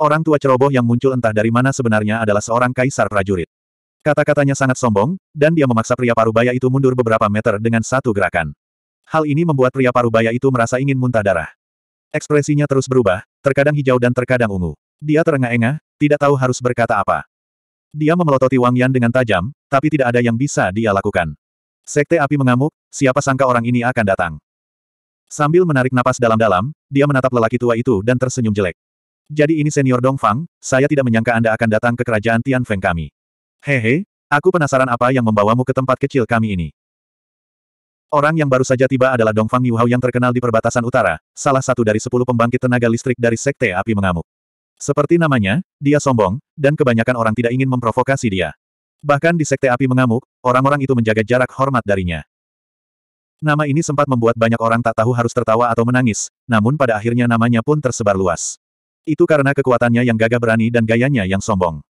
Orang tua ceroboh yang muncul entah dari mana sebenarnya adalah seorang kaisar prajurit. Kata-katanya sangat sombong, dan dia memaksa pria parubaya itu mundur beberapa meter dengan satu gerakan. Hal ini membuat pria parubaya itu merasa ingin muntah darah. Ekspresinya terus berubah, terkadang hijau dan terkadang ungu. Dia terengah-engah, tidak tahu harus berkata apa. Dia memelototi Wang Yan dengan tajam, tapi tidak ada yang bisa dia lakukan. Sekte api mengamuk, siapa sangka orang ini akan datang. Sambil menarik napas dalam-dalam, dia menatap lelaki tua itu dan tersenyum jelek. Jadi ini senior Dongfang, saya tidak menyangka Anda akan datang ke kerajaan Tian Feng kami. Hehe, aku penasaran apa yang membawamu ke tempat kecil kami ini. Orang yang baru saja tiba adalah Dongfang Niuhao yang terkenal di perbatasan utara, salah satu dari sepuluh pembangkit tenaga listrik dari Sekte Api Mengamuk. Seperti namanya, dia sombong, dan kebanyakan orang tidak ingin memprovokasi dia. Bahkan di Sekte Api Mengamuk, orang-orang itu menjaga jarak hormat darinya. Nama ini sempat membuat banyak orang tak tahu harus tertawa atau menangis, namun pada akhirnya namanya pun tersebar luas. Itu karena kekuatannya yang gagah berani dan gayanya yang sombong.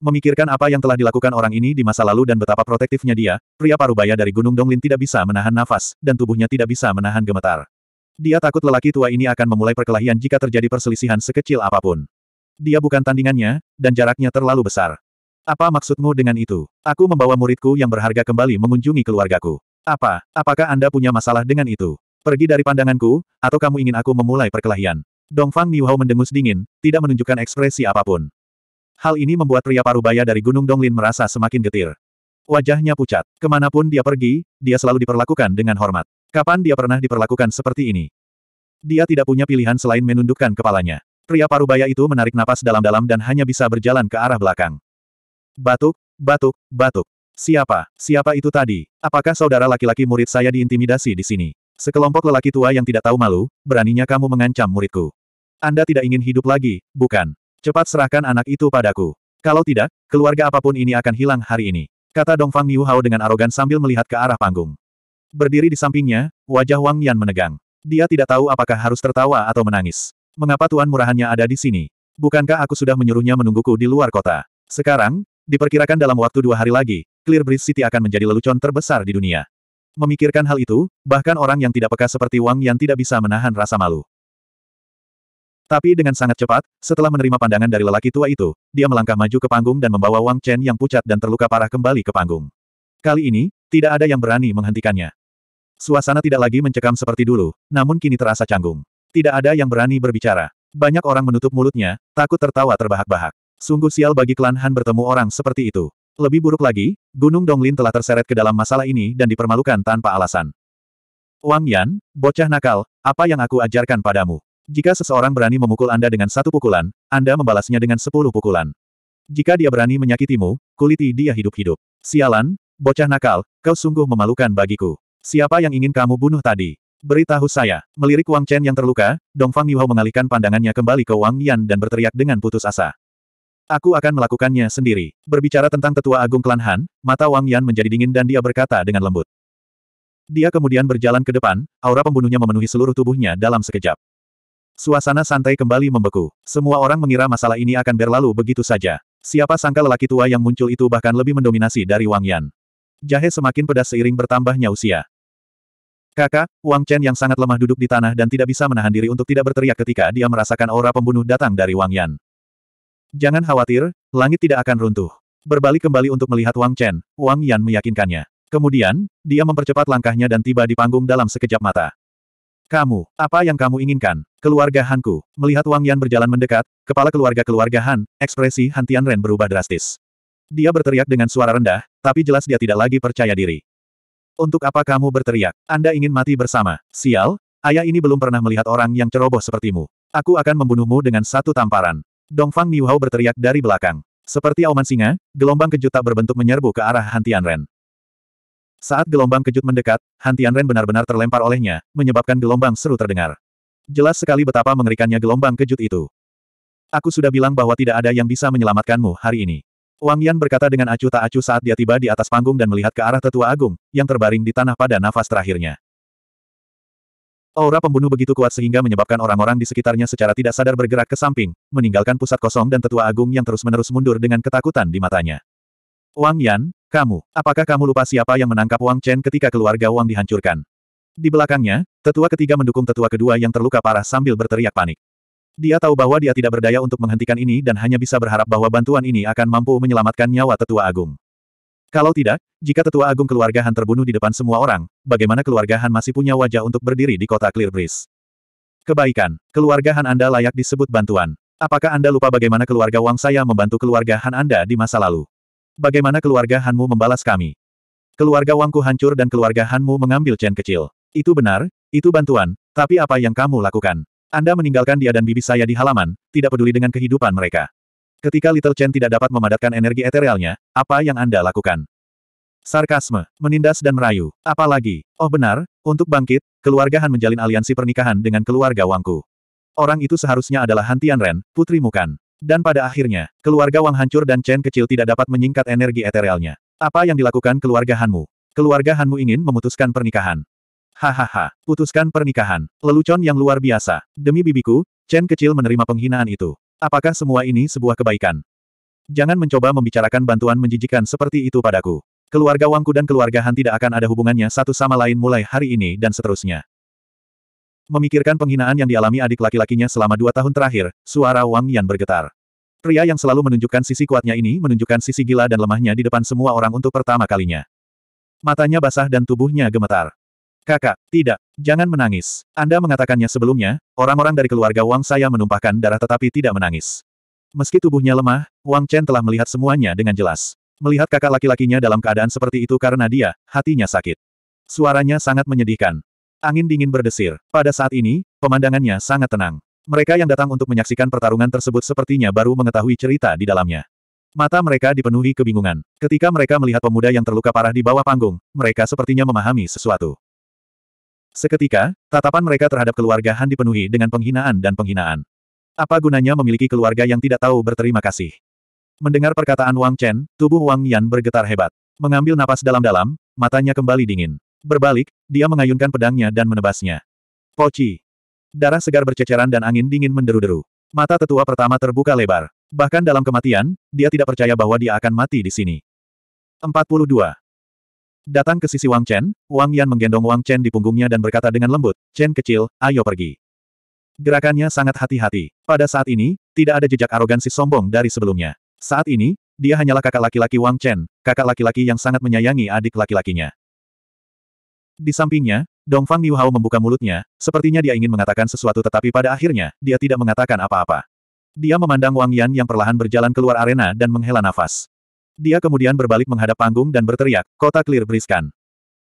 Memikirkan apa yang telah dilakukan orang ini di masa lalu dan betapa protektifnya dia, pria parubaya dari Gunung Donglin tidak bisa menahan nafas, dan tubuhnya tidak bisa menahan gemetar. Dia takut lelaki tua ini akan memulai perkelahian jika terjadi perselisihan sekecil apapun. Dia bukan tandingannya, dan jaraknya terlalu besar. Apa maksudmu dengan itu? Aku membawa muridku yang berharga kembali mengunjungi keluargaku. Apa? Apakah Anda punya masalah dengan itu? Pergi dari pandanganku, atau kamu ingin aku memulai perkelahian? Dongfang Niuhao mendengus dingin, tidak menunjukkan ekspresi apapun. Hal ini membuat pria parubaya dari Gunung Donglin merasa semakin getir. Wajahnya pucat. Kemanapun dia pergi, dia selalu diperlakukan dengan hormat. Kapan dia pernah diperlakukan seperti ini? Dia tidak punya pilihan selain menundukkan kepalanya. Pria parubaya itu menarik napas dalam-dalam dan hanya bisa berjalan ke arah belakang. Batuk, batuk, batuk. Siapa, siapa itu tadi? Apakah saudara laki-laki murid saya diintimidasi di sini? Sekelompok lelaki tua yang tidak tahu malu, beraninya kamu mengancam muridku. Anda tidak ingin hidup lagi, bukan? Cepat serahkan anak itu padaku. Kalau tidak, keluarga apapun ini akan hilang hari ini. Kata Dongfang Niuhao dengan arogan sambil melihat ke arah panggung. Berdiri di sampingnya, wajah Wang Yan menegang. Dia tidak tahu apakah harus tertawa atau menangis. Mengapa Tuan Murahannya ada di sini? Bukankah aku sudah menyuruhnya menungguku di luar kota? Sekarang, diperkirakan dalam waktu dua hari lagi, Clear Breeze City akan menjadi lelucon terbesar di dunia. Memikirkan hal itu, bahkan orang yang tidak peka seperti Wang Yan tidak bisa menahan rasa malu. Tapi dengan sangat cepat, setelah menerima pandangan dari lelaki tua itu, dia melangkah maju ke panggung dan membawa Wang Chen yang pucat dan terluka parah kembali ke panggung. Kali ini, tidak ada yang berani menghentikannya. Suasana tidak lagi mencekam seperti dulu, namun kini terasa canggung. Tidak ada yang berani berbicara. Banyak orang menutup mulutnya, takut tertawa terbahak-bahak. Sungguh sial bagi klan Han bertemu orang seperti itu. Lebih buruk lagi, Gunung Donglin telah terseret ke dalam masalah ini dan dipermalukan tanpa alasan. Wang Yan, bocah nakal, apa yang aku ajarkan padamu? Jika seseorang berani memukul Anda dengan satu pukulan, Anda membalasnya dengan sepuluh pukulan. Jika dia berani menyakitimu, kuliti dia hidup-hidup. Sialan, bocah nakal, kau sungguh memalukan bagiku. Siapa yang ingin kamu bunuh tadi? Beritahu saya. Melirik Wang Chen yang terluka, Dongfang Fang Yuhao mengalihkan pandangannya kembali ke Wang Yan dan berteriak dengan putus asa. Aku akan melakukannya sendiri. Berbicara tentang tetua agung klan Han, mata Wang Yan menjadi dingin dan dia berkata dengan lembut. Dia kemudian berjalan ke depan, aura pembunuhnya memenuhi seluruh tubuhnya dalam sekejap. Suasana santai kembali membeku. Semua orang mengira masalah ini akan berlalu begitu saja. Siapa sangka lelaki tua yang muncul itu bahkan lebih mendominasi dari Wang Yan. Jahe semakin pedas seiring bertambahnya usia. Kakak, Wang Chen yang sangat lemah duduk di tanah dan tidak bisa menahan diri untuk tidak berteriak ketika dia merasakan aura pembunuh datang dari Wang Yan. Jangan khawatir, langit tidak akan runtuh. Berbalik kembali untuk melihat Wang Chen, Wang Yan meyakinkannya. Kemudian, dia mempercepat langkahnya dan tiba di panggung dalam sekejap mata. Kamu, apa yang kamu inginkan? Keluarga Hanku. Melihat Wang Yan berjalan mendekat, kepala keluarga-keluarga Han, ekspresi Han Ren berubah drastis. Dia berteriak dengan suara rendah, tapi jelas dia tidak lagi percaya diri. Untuk apa kamu berteriak? Anda ingin mati bersama. Sial, ayah ini belum pernah melihat orang yang ceroboh sepertimu. Aku akan membunuhmu dengan satu tamparan. Dongfang Niuhao berteriak dari belakang. Seperti auman singa, gelombang kejut tak berbentuk menyerbu ke arah Han Ren. Saat gelombang kejut mendekat, Han Tianren benar-benar terlempar olehnya, menyebabkan gelombang seru terdengar. Jelas sekali betapa mengerikannya gelombang kejut itu. Aku sudah bilang bahwa tidak ada yang bisa menyelamatkanmu hari ini. Wang Yan berkata dengan acuh tak acuh saat dia tiba di atas panggung dan melihat ke arah tetua agung, yang terbaring di tanah pada nafas terakhirnya. Aura pembunuh begitu kuat sehingga menyebabkan orang-orang di sekitarnya secara tidak sadar bergerak ke samping, meninggalkan pusat kosong dan tetua agung yang terus-menerus mundur dengan ketakutan di matanya. Wang Yan, kamu, apakah kamu lupa siapa yang menangkap Wang Chen ketika keluarga Wang dihancurkan? Di belakangnya, tetua ketiga mendukung tetua kedua yang terluka parah sambil berteriak panik. Dia tahu bahwa dia tidak berdaya untuk menghentikan ini dan hanya bisa berharap bahwa bantuan ini akan mampu menyelamatkan nyawa tetua agung. Kalau tidak, jika tetua agung keluarga Han terbunuh di depan semua orang, bagaimana keluarga Han masih punya wajah untuk berdiri di kota Clear Breeze? Kebaikan, keluarga Han Anda layak disebut bantuan. Apakah Anda lupa bagaimana keluarga Wang saya membantu keluarga Han Anda di masa lalu? Bagaimana keluarga Hanmu membalas kami? Keluarga Wangku hancur dan keluarga Hanmu mengambil Chen kecil. Itu benar, itu bantuan, tapi apa yang kamu lakukan? Anda meninggalkan dia dan bibi saya di halaman, tidak peduli dengan kehidupan mereka. Ketika Little Chen tidak dapat memadatkan energi eterealnya, apa yang Anda lakukan? Sarkasme, menindas dan merayu. Apalagi, oh benar, untuk bangkit, keluarga Han menjalin aliansi pernikahan dengan keluarga Wangku. Orang itu seharusnya adalah Han Tianren, putri Mukan. Dan pada akhirnya, keluarga Wang hancur dan Chen kecil tidak dapat menyingkat energi eterealnya. Apa yang dilakukan keluarga Hanmu? Keluarga Hanmu ingin memutuskan pernikahan. Hahaha, putuskan pernikahan. Lelucon yang luar biasa. Demi bibiku, Chen kecil menerima penghinaan itu. Apakah semua ini sebuah kebaikan? Jangan mencoba membicarakan bantuan menjijikan seperti itu padaku. Keluarga Wangku dan keluarga Han tidak akan ada hubungannya satu sama lain mulai hari ini dan seterusnya. Memikirkan penghinaan yang dialami adik laki-lakinya selama dua tahun terakhir, suara Wang Yan bergetar. Pria yang selalu menunjukkan sisi kuatnya ini menunjukkan sisi gila dan lemahnya di depan semua orang untuk pertama kalinya. Matanya basah dan tubuhnya gemetar. Kakak, tidak, jangan menangis. Anda mengatakannya sebelumnya, orang-orang dari keluarga Wang saya menumpahkan darah tetapi tidak menangis. Meski tubuhnya lemah, Wang Chen telah melihat semuanya dengan jelas. Melihat kakak laki-lakinya dalam keadaan seperti itu karena dia, hatinya sakit. Suaranya sangat menyedihkan. Angin dingin berdesir. Pada saat ini, pemandangannya sangat tenang. Mereka yang datang untuk menyaksikan pertarungan tersebut sepertinya baru mengetahui cerita di dalamnya. Mata mereka dipenuhi kebingungan. Ketika mereka melihat pemuda yang terluka parah di bawah panggung, mereka sepertinya memahami sesuatu. Seketika, tatapan mereka terhadap keluarga Han dipenuhi dengan penghinaan dan penghinaan. Apa gunanya memiliki keluarga yang tidak tahu berterima kasih? Mendengar perkataan Wang Chen, tubuh Wang Yan bergetar hebat. Mengambil napas dalam-dalam, matanya kembali dingin. Berbalik, dia mengayunkan pedangnya dan menebasnya. Poci. Darah segar berceceran dan angin dingin menderu-deru. Mata tetua pertama terbuka lebar. Bahkan dalam kematian, dia tidak percaya bahwa dia akan mati di sini. 42. Datang ke sisi Wang Chen, Wang Yan menggendong Wang Chen di punggungnya dan berkata dengan lembut, Chen kecil, ayo pergi. Gerakannya sangat hati-hati. Pada saat ini, tidak ada jejak arogansi sombong dari sebelumnya. Saat ini, dia hanyalah kakak laki-laki Wang Chen, kakak laki-laki yang sangat menyayangi adik laki-lakinya. Di sampingnya, Dongfang Niuhao membuka mulutnya, sepertinya dia ingin mengatakan sesuatu tetapi pada akhirnya, dia tidak mengatakan apa-apa. Dia memandang Wang Yan yang perlahan berjalan keluar arena dan menghela nafas. Dia kemudian berbalik menghadap panggung dan berteriak, kota clear beriskan.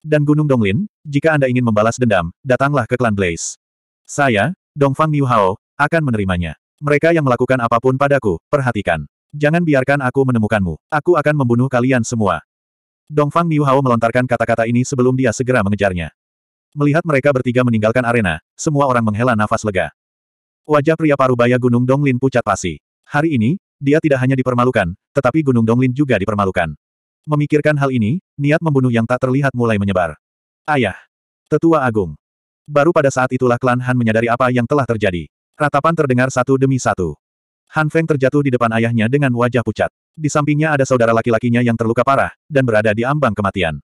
Dan Gunung Donglin, jika Anda ingin membalas dendam, datanglah ke klan Blaze. Saya, Dongfang Niuhao, akan menerimanya. Mereka yang melakukan apapun padaku, perhatikan. Jangan biarkan aku menemukanmu. Aku akan membunuh kalian semua. Dongfang Miuhao melontarkan kata-kata ini sebelum dia segera mengejarnya. Melihat mereka bertiga meninggalkan arena, semua orang menghela nafas lega. Wajah pria parubaya Gunung Donglin pucat pasi. Hari ini, dia tidak hanya dipermalukan, tetapi Gunung Donglin juga dipermalukan. Memikirkan hal ini, niat membunuh yang tak terlihat mulai menyebar. Ayah. Tetua Agung. Baru pada saat itulah klan Han menyadari apa yang telah terjadi. Ratapan terdengar satu demi satu. Han Feng terjatuh di depan ayahnya dengan wajah pucat. Di sampingnya ada saudara laki-lakinya yang terluka parah, dan berada di ambang kematian.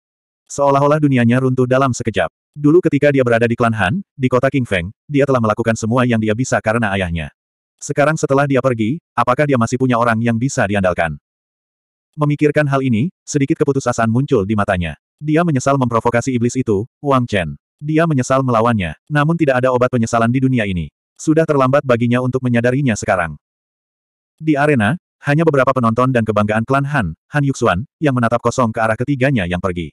Seolah-olah dunianya runtuh dalam sekejap. Dulu ketika dia berada di klan Han, di kota King Feng, dia telah melakukan semua yang dia bisa karena ayahnya. Sekarang setelah dia pergi, apakah dia masih punya orang yang bisa diandalkan? Memikirkan hal ini, sedikit keputusasaan muncul di matanya. Dia menyesal memprovokasi iblis itu, Wang Chen. Dia menyesal melawannya, namun tidak ada obat penyesalan di dunia ini. Sudah terlambat baginya untuk menyadarinya sekarang. Di arena, hanya beberapa penonton dan kebanggaan klan Han, Han Yuxuan, yang menatap kosong ke arah ketiganya yang pergi.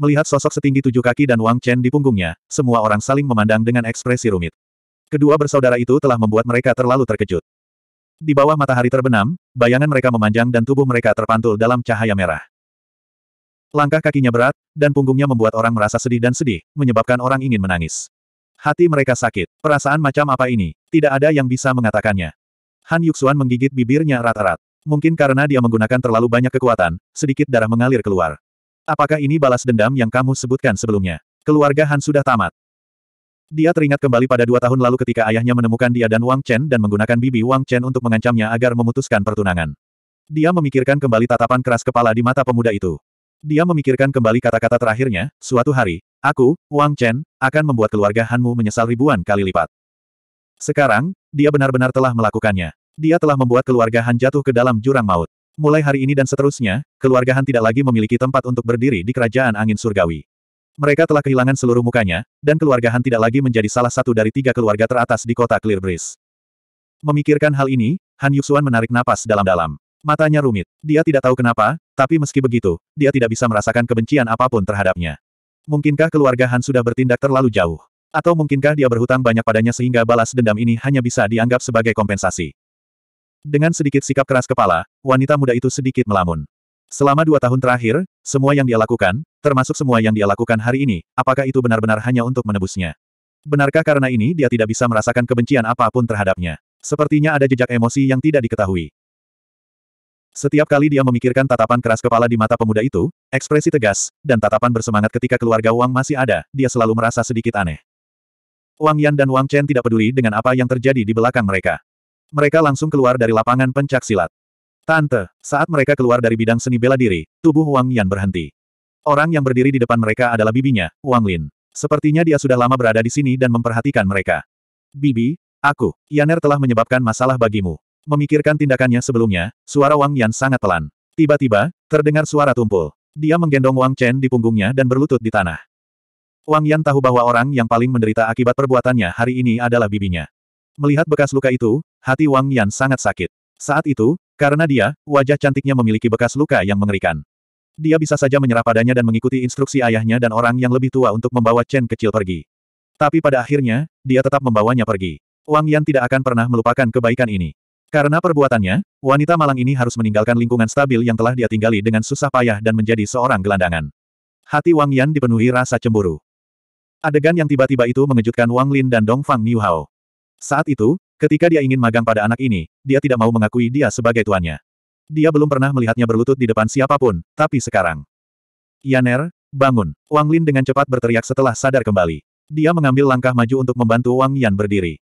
Melihat sosok setinggi tujuh kaki dan Wang Chen di punggungnya, semua orang saling memandang dengan ekspresi rumit. Kedua bersaudara itu telah membuat mereka terlalu terkejut. Di bawah matahari terbenam, bayangan mereka memanjang dan tubuh mereka terpantul dalam cahaya merah. Langkah kakinya berat, dan punggungnya membuat orang merasa sedih dan sedih, menyebabkan orang ingin menangis. Hati mereka sakit. Perasaan macam apa ini? Tidak ada yang bisa mengatakannya. Han Yuxuan menggigit bibirnya rata erat Mungkin karena dia menggunakan terlalu banyak kekuatan, sedikit darah mengalir keluar. Apakah ini balas dendam yang kamu sebutkan sebelumnya? Keluarga Han sudah tamat. Dia teringat kembali pada dua tahun lalu ketika ayahnya menemukan dia dan Wang Chen dan menggunakan bibi Wang Chen untuk mengancamnya agar memutuskan pertunangan. Dia memikirkan kembali tatapan keras kepala di mata pemuda itu. Dia memikirkan kembali kata-kata terakhirnya, suatu hari, aku, Wang Chen, akan membuat keluarga Hanmu menyesal ribuan kali lipat. Sekarang, dia benar-benar telah melakukannya. Dia telah membuat keluarga Han jatuh ke dalam jurang maut. Mulai hari ini dan seterusnya, keluarga Han tidak lagi memiliki tempat untuk berdiri di kerajaan angin surgawi. Mereka telah kehilangan seluruh mukanya, dan keluarga Han tidak lagi menjadi salah satu dari tiga keluarga teratas di kota Clear Breeze. Memikirkan hal ini, Han Yuxuan menarik napas dalam-dalam. Matanya rumit. Dia tidak tahu kenapa, tapi meski begitu, dia tidak bisa merasakan kebencian apapun terhadapnya. Mungkinkah keluarga Han sudah bertindak terlalu jauh? Atau mungkinkah dia berhutang banyak padanya sehingga balas dendam ini hanya bisa dianggap sebagai kompensasi? Dengan sedikit sikap keras kepala, wanita muda itu sedikit melamun. Selama dua tahun terakhir, semua yang dia lakukan, termasuk semua yang dia lakukan hari ini, apakah itu benar-benar hanya untuk menebusnya? Benarkah karena ini dia tidak bisa merasakan kebencian apapun terhadapnya? Sepertinya ada jejak emosi yang tidak diketahui. Setiap kali dia memikirkan tatapan keras kepala di mata pemuda itu, ekspresi tegas, dan tatapan bersemangat ketika keluarga Wang masih ada, dia selalu merasa sedikit aneh. Wang Yan dan Wang Chen tidak peduli dengan apa yang terjadi di belakang mereka. Mereka langsung keluar dari lapangan pencak silat. Tante, saat mereka keluar dari bidang seni bela diri, tubuh Wang Yan berhenti. Orang yang berdiri di depan mereka adalah bibinya, Wang Lin. Sepertinya dia sudah lama berada di sini dan memperhatikan mereka. Bibi, aku, Yaner telah menyebabkan masalah bagimu. Memikirkan tindakannya sebelumnya, suara Wang Yan sangat pelan. Tiba-tiba, terdengar suara tumpul. Dia menggendong Wang Chen di punggungnya dan berlutut di tanah. Wang Yan tahu bahwa orang yang paling menderita akibat perbuatannya hari ini adalah bibinya. Melihat bekas luka itu, hati Wang Yan sangat sakit. Saat itu, karena dia, wajah cantiknya memiliki bekas luka yang mengerikan. Dia bisa saja menyerah padanya dan mengikuti instruksi ayahnya dan orang yang lebih tua untuk membawa Chen kecil pergi. Tapi pada akhirnya, dia tetap membawanya pergi. Wang Yan tidak akan pernah melupakan kebaikan ini. Karena perbuatannya, wanita malang ini harus meninggalkan lingkungan stabil yang telah dia tinggali dengan susah payah dan menjadi seorang gelandangan. Hati Wang Yan dipenuhi rasa cemburu. Adegan yang tiba-tiba itu mengejutkan Wang Lin dan Dongfang Hao. Saat itu, ketika dia ingin magang pada anak ini, dia tidak mau mengakui dia sebagai tuannya. Dia belum pernah melihatnya berlutut di depan siapapun, tapi sekarang. Yaner, bangun. Wang Lin dengan cepat berteriak setelah sadar kembali. Dia mengambil langkah maju untuk membantu Wang Yan berdiri.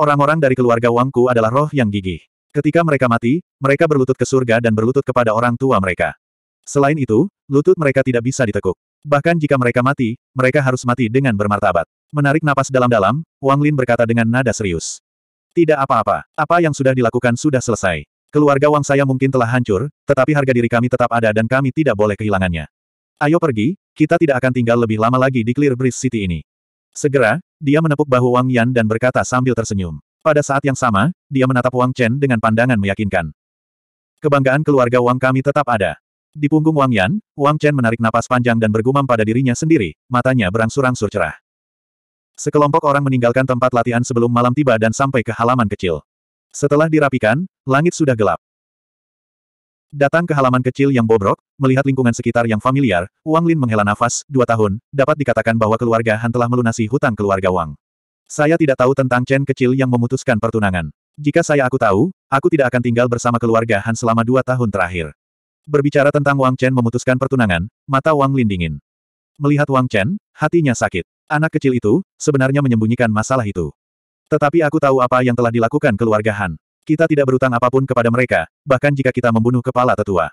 Orang-orang dari keluarga Wangku adalah roh yang gigih. Ketika mereka mati, mereka berlutut ke surga dan berlutut kepada orang tua mereka. Selain itu, lutut mereka tidak bisa ditekuk. Bahkan jika mereka mati, mereka harus mati dengan bermartabat. Menarik napas dalam-dalam, Wang Lin berkata dengan nada serius. Tidak apa-apa, apa yang sudah dilakukan sudah selesai. Keluarga Wang saya mungkin telah hancur, tetapi harga diri kami tetap ada dan kami tidak boleh kehilangannya. Ayo pergi, kita tidak akan tinggal lebih lama lagi di Clear Breeze City ini. Segera, dia menepuk bahu Wang Yan dan berkata sambil tersenyum. Pada saat yang sama, dia menatap Wang Chen dengan pandangan meyakinkan. Kebanggaan keluarga Wang kami tetap ada. Di punggung Wang Yan, Wang Chen menarik napas panjang dan bergumam pada dirinya sendiri, matanya berangsur-angsur cerah. Sekelompok orang meninggalkan tempat latihan sebelum malam tiba dan sampai ke halaman kecil. Setelah dirapikan, langit sudah gelap. Datang ke halaman kecil yang bobrok, melihat lingkungan sekitar yang familiar, Wang Lin menghela nafas, dua tahun, dapat dikatakan bahwa keluarga Han telah melunasi hutang keluarga Wang. Saya tidak tahu tentang Chen kecil yang memutuskan pertunangan. Jika saya aku tahu, aku tidak akan tinggal bersama keluarga Han selama dua tahun terakhir. Berbicara tentang Wang Chen memutuskan pertunangan, mata Wang Lin dingin. Melihat Wang Chen, hatinya sakit. Anak kecil itu, sebenarnya menyembunyikan masalah itu. Tetapi aku tahu apa yang telah dilakukan keluarga Han. Kita tidak berutang apapun kepada mereka, bahkan jika kita membunuh kepala tetua.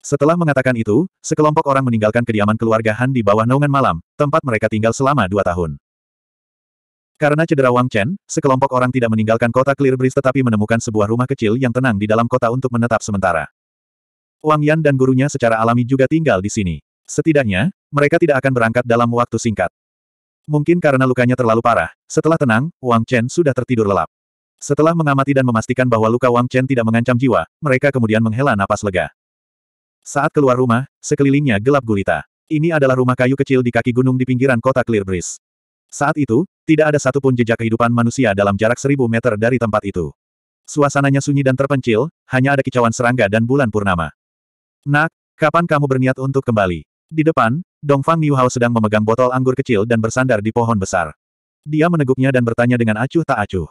Setelah mengatakan itu, sekelompok orang meninggalkan kediaman keluarga Han di bawah naungan malam, tempat mereka tinggal selama dua tahun. Karena cedera Wang Chen, sekelompok orang tidak meninggalkan kota Clear tetapi menemukan sebuah rumah kecil yang tenang di dalam kota untuk menetap sementara. Wang Yan dan gurunya secara alami juga tinggal di sini. Setidaknya, mereka tidak akan berangkat dalam waktu singkat. Mungkin karena lukanya terlalu parah, setelah tenang, Wang Chen sudah tertidur lelap. Setelah mengamati dan memastikan bahwa luka Wang Chen tidak mengancam jiwa, mereka kemudian menghela napas lega. Saat keluar rumah, sekelilingnya gelap gulita. Ini adalah rumah kayu kecil di kaki gunung di pinggiran kota Clear Breeze. Saat itu, tidak ada satupun jejak kehidupan manusia dalam jarak seribu meter dari tempat itu. Suasananya sunyi dan terpencil, hanya ada kicauan serangga dan bulan purnama. Nak, kapan kamu berniat untuk kembali? Di depan, Dongfang Niuhao sedang memegang botol anggur kecil dan bersandar di pohon besar. Dia meneguknya dan bertanya dengan acuh tak acuh.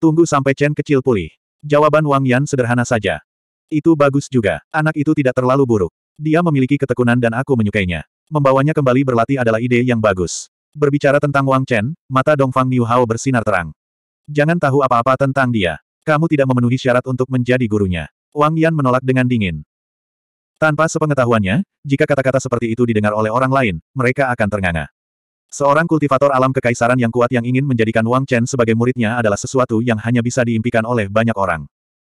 Tunggu sampai Chen kecil pulih. Jawaban Wang Yan sederhana saja. Itu bagus juga, anak itu tidak terlalu buruk. Dia memiliki ketekunan dan aku menyukainya. Membawanya kembali berlatih adalah ide yang bagus. Berbicara tentang Wang Chen, mata Dongfang Niuhao bersinar terang. Jangan tahu apa-apa tentang dia. Kamu tidak memenuhi syarat untuk menjadi gurunya. Wang Yan menolak dengan dingin. Tanpa sepengetahuannya, jika kata-kata seperti itu didengar oleh orang lain, mereka akan ternganga. Seorang kultivator alam kekaisaran yang kuat yang ingin menjadikan Wang Chen sebagai muridnya adalah sesuatu yang hanya bisa diimpikan oleh banyak orang.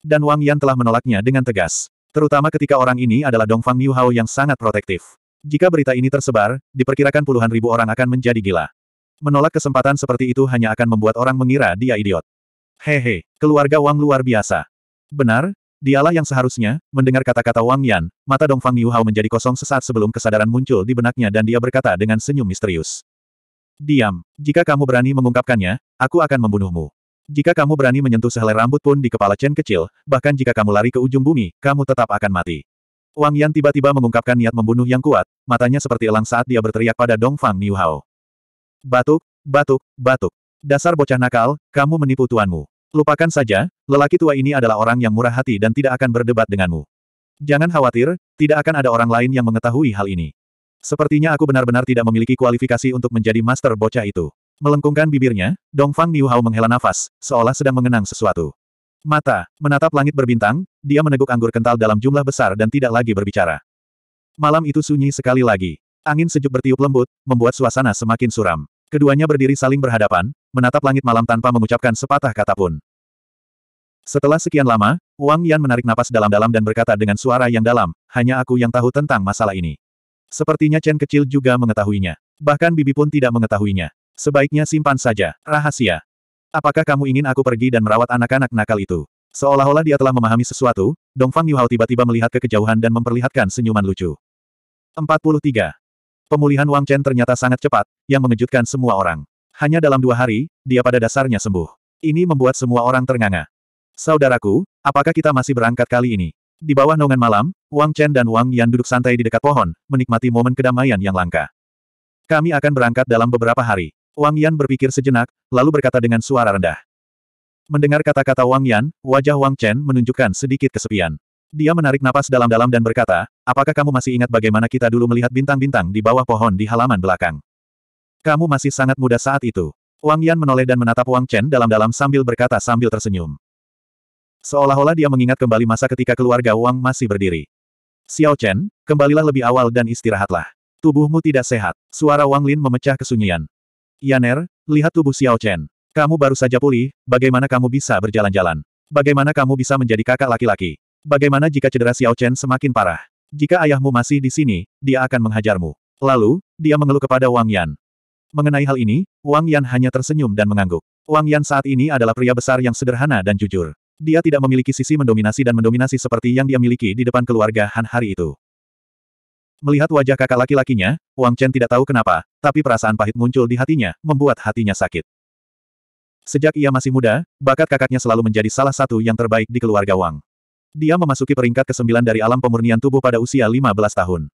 Dan Wang Yan telah menolaknya dengan tegas. Terutama ketika orang ini adalah Dongfang Niu Hao yang sangat protektif. Jika berita ini tersebar, diperkirakan puluhan ribu orang akan menjadi gila. Menolak kesempatan seperti itu hanya akan membuat orang mengira dia idiot. Hehe, keluarga Wang luar biasa. Benar, Dialah yang seharusnya, mendengar kata-kata Wang Yan, mata Dongfang Niuhao menjadi kosong sesaat sebelum kesadaran muncul di benaknya dan dia berkata dengan senyum misterius. Diam, jika kamu berani mengungkapkannya, aku akan membunuhmu. Jika kamu berani menyentuh sehelai rambut pun di kepala Chen kecil, bahkan jika kamu lari ke ujung bumi, kamu tetap akan mati. Wang Yan tiba-tiba mengungkapkan niat membunuh yang kuat, matanya seperti elang saat dia berteriak pada Dongfang Niuhao. Batuk, batuk, batuk. Dasar bocah nakal, kamu menipu tuanmu. Lupakan saja, lelaki tua ini adalah orang yang murah hati dan tidak akan berdebat denganmu. Jangan khawatir, tidak akan ada orang lain yang mengetahui hal ini. Sepertinya aku benar-benar tidak memiliki kualifikasi untuk menjadi master bocah itu. Melengkungkan bibirnya, Dongfang Niuhao menghela nafas, seolah sedang mengenang sesuatu. Mata, menatap langit berbintang, dia meneguk anggur kental dalam jumlah besar dan tidak lagi berbicara. Malam itu sunyi sekali lagi. Angin sejuk bertiup lembut, membuat suasana semakin suram. Keduanya berdiri saling berhadapan, menatap langit malam tanpa mengucapkan sepatah kata pun. Setelah sekian lama, Wang Yan menarik napas dalam-dalam dan berkata dengan suara yang dalam, hanya aku yang tahu tentang masalah ini. Sepertinya Chen kecil juga mengetahuinya. Bahkan bibi pun tidak mengetahuinya. Sebaiknya simpan saja, rahasia. Apakah kamu ingin aku pergi dan merawat anak-anak nakal itu? Seolah-olah dia telah memahami sesuatu, Dongfang Yuhao tiba-tiba melihat ke kejauhan dan memperlihatkan senyuman lucu. 43. Pemulihan Wang Chen ternyata sangat cepat, yang mengejutkan semua orang. Hanya dalam dua hari, dia pada dasarnya sembuh. Ini membuat semua orang ternganga. Saudaraku, apakah kita masih berangkat kali ini? Di bawah naungan malam, Wang Chen dan Wang Yan duduk santai di dekat pohon, menikmati momen kedamaian yang langka. Kami akan berangkat dalam beberapa hari. Wang Yan berpikir sejenak, lalu berkata dengan suara rendah. Mendengar kata-kata Wang Yan, wajah Wang Chen menunjukkan sedikit kesepian. Dia menarik napas dalam-dalam dan berkata, apakah kamu masih ingat bagaimana kita dulu melihat bintang-bintang di bawah pohon di halaman belakang? Kamu masih sangat muda saat itu. Wang Yan menoleh dan menatap Wang Chen dalam-dalam sambil berkata sambil tersenyum. Seolah-olah dia mengingat kembali masa ketika keluarga Wang masih berdiri. Xiao Chen, kembalilah lebih awal dan istirahatlah. Tubuhmu tidak sehat. Suara Wang Lin memecah kesunyian. Yaner, lihat tubuh Xiao Chen. Kamu baru saja pulih, bagaimana kamu bisa berjalan-jalan? Bagaimana kamu bisa menjadi kakak laki-laki? Bagaimana jika cedera Xiao Chen semakin parah? Jika ayahmu masih di sini, dia akan menghajarmu. Lalu, dia mengeluh kepada Wang Yan. Mengenai hal ini, Wang Yan hanya tersenyum dan mengangguk. Wang Yan saat ini adalah pria besar yang sederhana dan jujur. Dia tidak memiliki sisi mendominasi dan mendominasi seperti yang dia miliki di depan keluarga Han hari itu. Melihat wajah kakak laki-lakinya, Wang Chen tidak tahu kenapa, tapi perasaan pahit muncul di hatinya, membuat hatinya sakit. Sejak ia masih muda, bakat kakaknya selalu menjadi salah satu yang terbaik di keluarga Wang. Dia memasuki peringkat ke-9 dari alam pemurnian tubuh pada usia 15 tahun.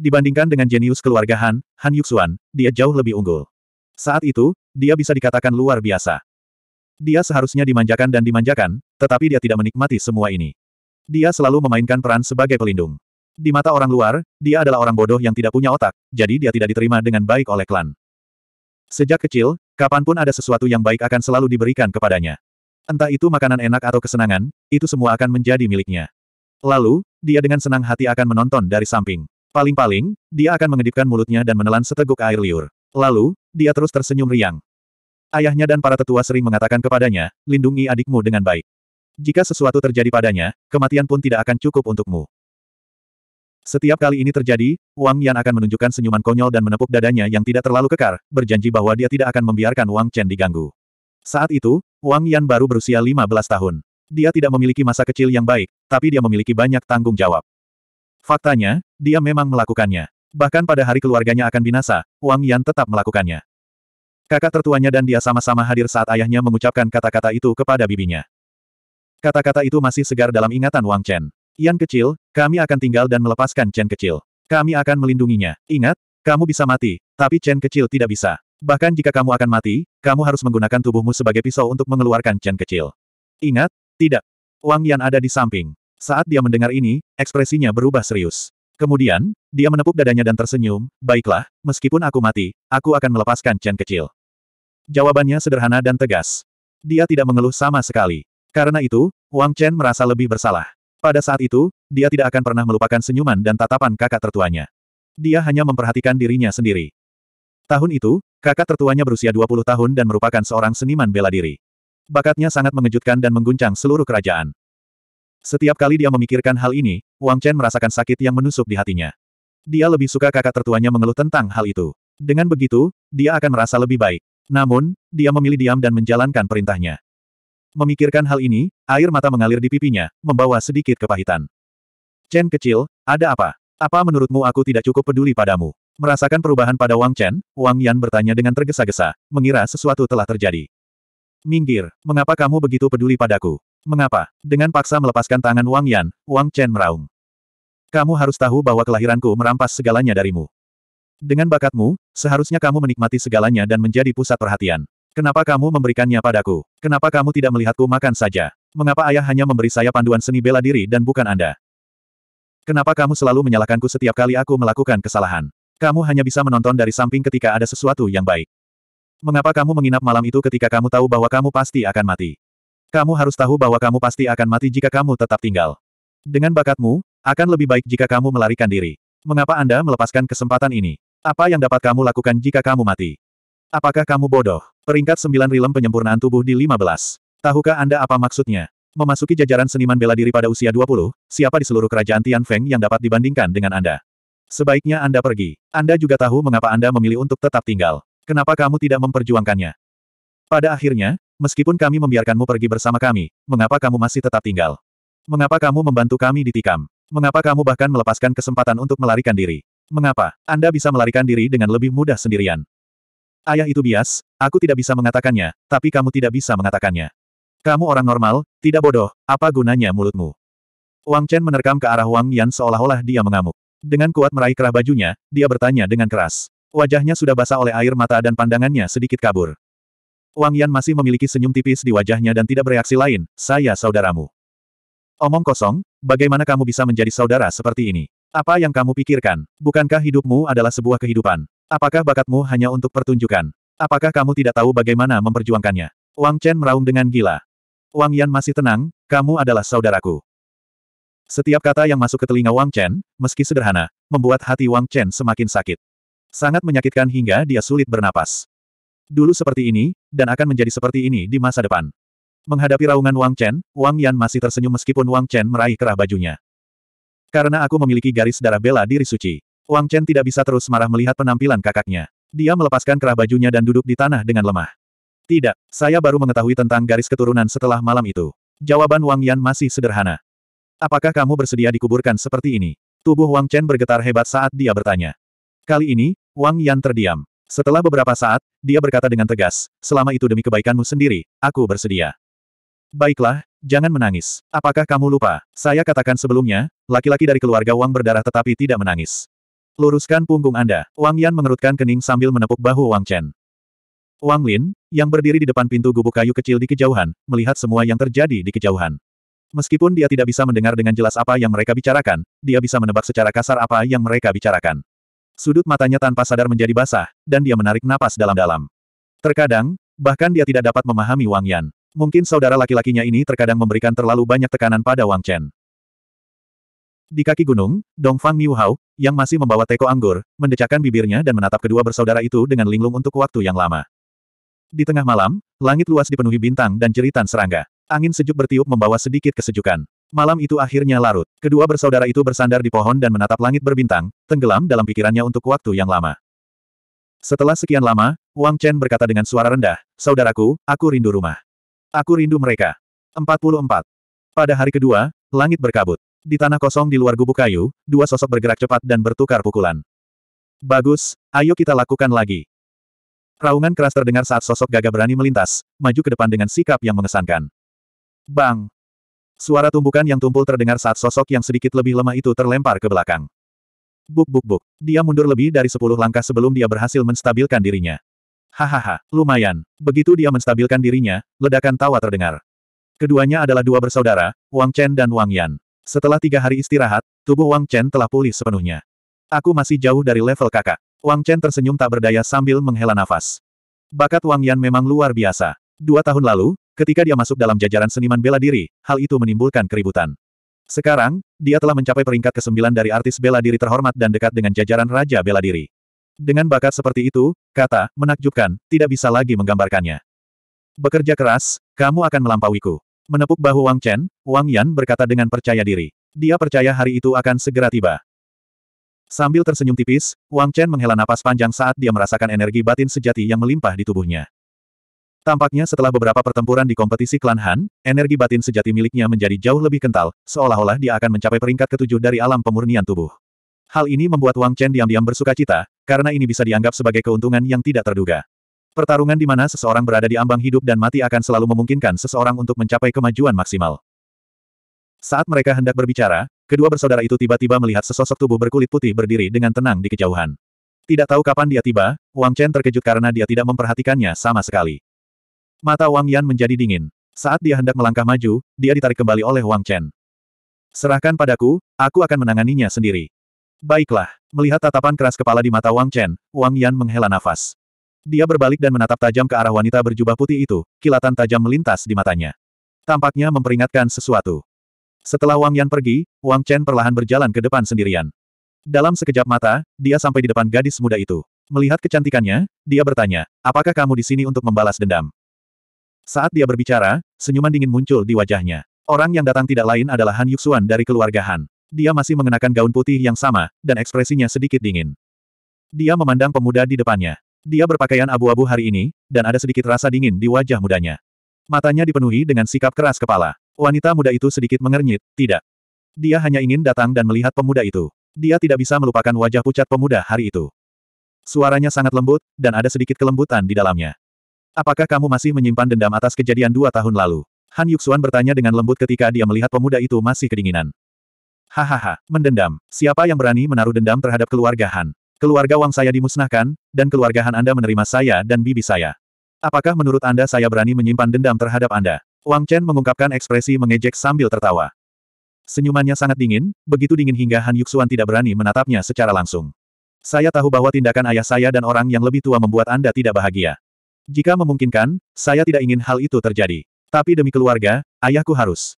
Dibandingkan dengan jenius keluarga Han, Han Yuxuan, dia jauh lebih unggul. Saat itu, dia bisa dikatakan luar biasa. Dia seharusnya dimanjakan dan dimanjakan, tetapi dia tidak menikmati semua ini. Dia selalu memainkan peran sebagai pelindung. Di mata orang luar, dia adalah orang bodoh yang tidak punya otak, jadi dia tidak diterima dengan baik oleh klan. Sejak kecil, kapanpun ada sesuatu yang baik akan selalu diberikan kepadanya. Entah itu makanan enak atau kesenangan, itu semua akan menjadi miliknya. Lalu, dia dengan senang hati akan menonton dari samping. Paling-paling, dia akan mengedipkan mulutnya dan menelan seteguk air liur. Lalu, dia terus tersenyum riang. Ayahnya dan para tetua sering mengatakan kepadanya, lindungi adikmu dengan baik. Jika sesuatu terjadi padanya, kematian pun tidak akan cukup untukmu. Setiap kali ini terjadi, Wang Yan akan menunjukkan senyuman konyol dan menepuk dadanya yang tidak terlalu kekar, berjanji bahwa dia tidak akan membiarkan Wang Chen diganggu. Saat itu, Wang Yan baru berusia 15 tahun. Dia tidak memiliki masa kecil yang baik, tapi dia memiliki banyak tanggung jawab. Faktanya, dia memang melakukannya. Bahkan pada hari keluarganya akan binasa, Wang Yan tetap melakukannya. Kakak tertuanya dan dia sama-sama hadir saat ayahnya mengucapkan kata-kata itu kepada bibinya. Kata-kata itu masih segar dalam ingatan Wang Chen. Yan kecil, kami akan tinggal dan melepaskan Chen kecil. Kami akan melindunginya. Ingat, kamu bisa mati, tapi Chen kecil tidak bisa. Bahkan jika kamu akan mati, kamu harus menggunakan tubuhmu sebagai pisau untuk mengeluarkan Chen kecil. Ingat, tidak. Wang Yan ada di samping. Saat dia mendengar ini, ekspresinya berubah serius. Kemudian, dia menepuk dadanya dan tersenyum, baiklah, meskipun aku mati, aku akan melepaskan Chen kecil. Jawabannya sederhana dan tegas. Dia tidak mengeluh sama sekali. Karena itu, Wang Chen merasa lebih bersalah. Pada saat itu, dia tidak akan pernah melupakan senyuman dan tatapan kakak tertuanya. Dia hanya memperhatikan dirinya sendiri. Tahun itu, kakak tertuanya berusia 20 tahun dan merupakan seorang seniman bela diri. Bakatnya sangat mengejutkan dan mengguncang seluruh kerajaan. Setiap kali dia memikirkan hal ini, Wang Chen merasakan sakit yang menusuk di hatinya. Dia lebih suka kakak tertuanya mengeluh tentang hal itu. Dengan begitu, dia akan merasa lebih baik. Namun, dia memilih diam dan menjalankan perintahnya. Memikirkan hal ini, air mata mengalir di pipinya, membawa sedikit kepahitan. Chen kecil, ada apa? Apa menurutmu aku tidak cukup peduli padamu? Merasakan perubahan pada Wang Chen, Wang Yan bertanya dengan tergesa-gesa, mengira sesuatu telah terjadi. Minggir, mengapa kamu begitu peduli padaku? Mengapa? Dengan paksa melepaskan tangan Wang Yan, Wang Chen meraung. Kamu harus tahu bahwa kelahiranku merampas segalanya darimu. Dengan bakatmu, seharusnya kamu menikmati segalanya dan menjadi pusat perhatian. Kenapa kamu memberikannya padaku? Kenapa kamu tidak melihatku makan saja? Mengapa ayah hanya memberi saya panduan seni bela diri dan bukan Anda? Kenapa kamu selalu menyalahkanku setiap kali aku melakukan kesalahan? Kamu hanya bisa menonton dari samping ketika ada sesuatu yang baik. Mengapa kamu menginap malam itu ketika kamu tahu bahwa kamu pasti akan mati? Kamu harus tahu bahwa kamu pasti akan mati jika kamu tetap tinggal. Dengan bakatmu, akan lebih baik jika kamu melarikan diri. Mengapa Anda melepaskan kesempatan ini? Apa yang dapat kamu lakukan jika kamu mati? Apakah kamu bodoh? Peringkat 9 rilem penyempurnaan tubuh di 15. Tahukah Anda apa maksudnya? Memasuki jajaran seniman bela diri pada usia 20, siapa di seluruh kerajaan Tian Feng yang dapat dibandingkan dengan Anda? Sebaiknya Anda pergi. Anda juga tahu mengapa Anda memilih untuk tetap tinggal. Kenapa kamu tidak memperjuangkannya? Pada akhirnya, meskipun kami membiarkanmu pergi bersama kami, mengapa kamu masih tetap tinggal? Mengapa kamu membantu kami ditikam? Mengapa kamu bahkan melepaskan kesempatan untuk melarikan diri? Mengapa Anda bisa melarikan diri dengan lebih mudah sendirian? Ayah itu bias, aku tidak bisa mengatakannya, tapi kamu tidak bisa mengatakannya. Kamu orang normal, tidak bodoh, apa gunanya mulutmu? Wang Chen menerkam ke arah Wang Yan seolah-olah dia mengamuk. Dengan kuat meraih kerah bajunya, dia bertanya dengan keras. Wajahnya sudah basah oleh air mata dan pandangannya sedikit kabur. Wang Yan masih memiliki senyum tipis di wajahnya dan tidak bereaksi lain, saya saudaramu. Omong kosong, bagaimana kamu bisa menjadi saudara seperti ini? Apa yang kamu pikirkan? Bukankah hidupmu adalah sebuah kehidupan? Apakah bakatmu hanya untuk pertunjukan? Apakah kamu tidak tahu bagaimana memperjuangkannya? Wang Chen meraung dengan gila. Wang Yan masih tenang, kamu adalah saudaraku. Setiap kata yang masuk ke telinga Wang Chen, meski sederhana, membuat hati Wang Chen semakin sakit. Sangat menyakitkan hingga dia sulit bernapas. Dulu seperti ini, dan akan menjadi seperti ini di masa depan. Menghadapi raungan Wang Chen, Wang Yan masih tersenyum meskipun Wang Chen meraih kerah bajunya. Karena aku memiliki garis darah bela diri suci. Wang Chen tidak bisa terus marah melihat penampilan kakaknya. Dia melepaskan kerah bajunya dan duduk di tanah dengan lemah. Tidak, saya baru mengetahui tentang garis keturunan setelah malam itu. Jawaban Wang Yan masih sederhana. Apakah kamu bersedia dikuburkan seperti ini? Tubuh Wang Chen bergetar hebat saat dia bertanya. Kali ini, Wang Yan terdiam. Setelah beberapa saat, dia berkata dengan tegas, selama itu demi kebaikanmu sendiri, aku bersedia. Baiklah, jangan menangis. Apakah kamu lupa? Saya katakan sebelumnya, laki-laki dari keluarga Wang berdarah tetapi tidak menangis. Luruskan punggung Anda. Wang Yan mengerutkan kening sambil menepuk bahu Wang Chen. Wang Lin, yang berdiri di depan pintu gubuk kayu kecil di kejauhan, melihat semua yang terjadi di kejauhan. Meskipun dia tidak bisa mendengar dengan jelas apa yang mereka bicarakan, dia bisa menebak secara kasar apa yang mereka bicarakan. Sudut matanya tanpa sadar menjadi basah, dan dia menarik napas dalam-dalam. Terkadang, bahkan dia tidak dapat memahami Wang Yan. Mungkin saudara laki-lakinya ini terkadang memberikan terlalu banyak tekanan pada Wang Chen. Di kaki gunung, Dongfang Miuhao, yang masih membawa teko anggur, mendecakkan bibirnya dan menatap kedua bersaudara itu dengan linglung untuk waktu yang lama. Di tengah malam, langit luas dipenuhi bintang dan jeritan serangga. Angin sejuk bertiup membawa sedikit kesejukan. Malam itu akhirnya larut. Kedua bersaudara itu bersandar di pohon dan menatap langit berbintang, tenggelam dalam pikirannya untuk waktu yang lama. Setelah sekian lama, Wang Chen berkata dengan suara rendah, Saudaraku, aku rindu rumah. Aku rindu mereka. 44. Pada hari kedua, langit berkabut. Di tanah kosong di luar gubuk kayu, dua sosok bergerak cepat dan bertukar pukulan. Bagus, ayo kita lakukan lagi. Raungan keras terdengar saat sosok gagah berani melintas, maju ke depan dengan sikap yang mengesankan. Bang! Suara tumbukan yang tumpul terdengar saat sosok yang sedikit lebih lemah itu terlempar ke belakang. Buk buk buk. Dia mundur lebih dari sepuluh langkah sebelum dia berhasil menstabilkan dirinya. Hahaha, lumayan. Begitu dia menstabilkan dirinya, ledakan tawa terdengar. Keduanya adalah dua bersaudara, Wang Chen dan Wang Yan. Setelah tiga hari istirahat, tubuh Wang Chen telah pulih sepenuhnya. Aku masih jauh dari level kakak. Wang Chen tersenyum tak berdaya sambil menghela nafas. Bakat Wang Yan memang luar biasa. Dua tahun lalu, Ketika dia masuk dalam jajaran seniman bela diri, hal itu menimbulkan keributan. Sekarang, dia telah mencapai peringkat ke-9 dari artis bela diri terhormat dan dekat dengan jajaran Raja Bela Diri. Dengan bakat seperti itu, kata, menakjubkan, tidak bisa lagi menggambarkannya. Bekerja keras, kamu akan melampauiku. Menepuk bahu Wang Chen, Wang Yan berkata dengan percaya diri. Dia percaya hari itu akan segera tiba. Sambil tersenyum tipis, Wang Chen menghela napas panjang saat dia merasakan energi batin sejati yang melimpah di tubuhnya. Tampaknya setelah beberapa pertempuran di kompetisi klan Han, energi batin sejati miliknya menjadi jauh lebih kental, seolah-olah dia akan mencapai peringkat ketujuh dari alam pemurnian tubuh. Hal ini membuat Wang Chen diam-diam bersuka cita, karena ini bisa dianggap sebagai keuntungan yang tidak terduga. Pertarungan di mana seseorang berada di ambang hidup dan mati akan selalu memungkinkan seseorang untuk mencapai kemajuan maksimal. Saat mereka hendak berbicara, kedua bersaudara itu tiba-tiba melihat sesosok tubuh berkulit putih berdiri dengan tenang di kejauhan. Tidak tahu kapan dia tiba, Wang Chen terkejut karena dia tidak memperhatikannya sama sekali. Mata Wang Yan menjadi dingin. Saat dia hendak melangkah maju, dia ditarik kembali oleh Wang Chen. Serahkan padaku, aku akan menanganinya sendiri. Baiklah, melihat tatapan keras kepala di mata Wang Chen, Wang Yan menghela nafas. Dia berbalik dan menatap tajam ke arah wanita berjubah putih itu, kilatan tajam melintas di matanya. Tampaknya memperingatkan sesuatu. Setelah Wang Yan pergi, Wang Chen perlahan berjalan ke depan sendirian. Dalam sekejap mata, dia sampai di depan gadis muda itu. Melihat kecantikannya, dia bertanya, apakah kamu di sini untuk membalas dendam? Saat dia berbicara, senyuman dingin muncul di wajahnya. Orang yang datang tidak lain adalah Han Yuxuan dari keluarga Han. Dia masih mengenakan gaun putih yang sama, dan ekspresinya sedikit dingin. Dia memandang pemuda di depannya. Dia berpakaian abu-abu hari ini, dan ada sedikit rasa dingin di wajah mudanya. Matanya dipenuhi dengan sikap keras kepala. Wanita muda itu sedikit mengernyit, tidak. Dia hanya ingin datang dan melihat pemuda itu. Dia tidak bisa melupakan wajah pucat pemuda hari itu. Suaranya sangat lembut, dan ada sedikit kelembutan di dalamnya. Apakah kamu masih menyimpan dendam atas kejadian dua tahun lalu? Han Yuxuan bertanya dengan lembut ketika dia melihat pemuda itu masih kedinginan. Hahaha, mendendam. Siapa yang berani menaruh dendam terhadap keluarga Han? Keluarga Wang saya dimusnahkan, dan keluarga Han Anda menerima saya dan bibi saya. Apakah menurut Anda saya berani menyimpan dendam terhadap Anda? Wang Chen mengungkapkan ekspresi mengejek sambil tertawa. Senyumannya sangat dingin, begitu dingin hingga Han Yuxuan tidak berani menatapnya secara langsung. Saya tahu bahwa tindakan ayah saya dan orang yang lebih tua membuat Anda tidak bahagia. Jika memungkinkan, saya tidak ingin hal itu terjadi. Tapi demi keluarga, ayahku harus.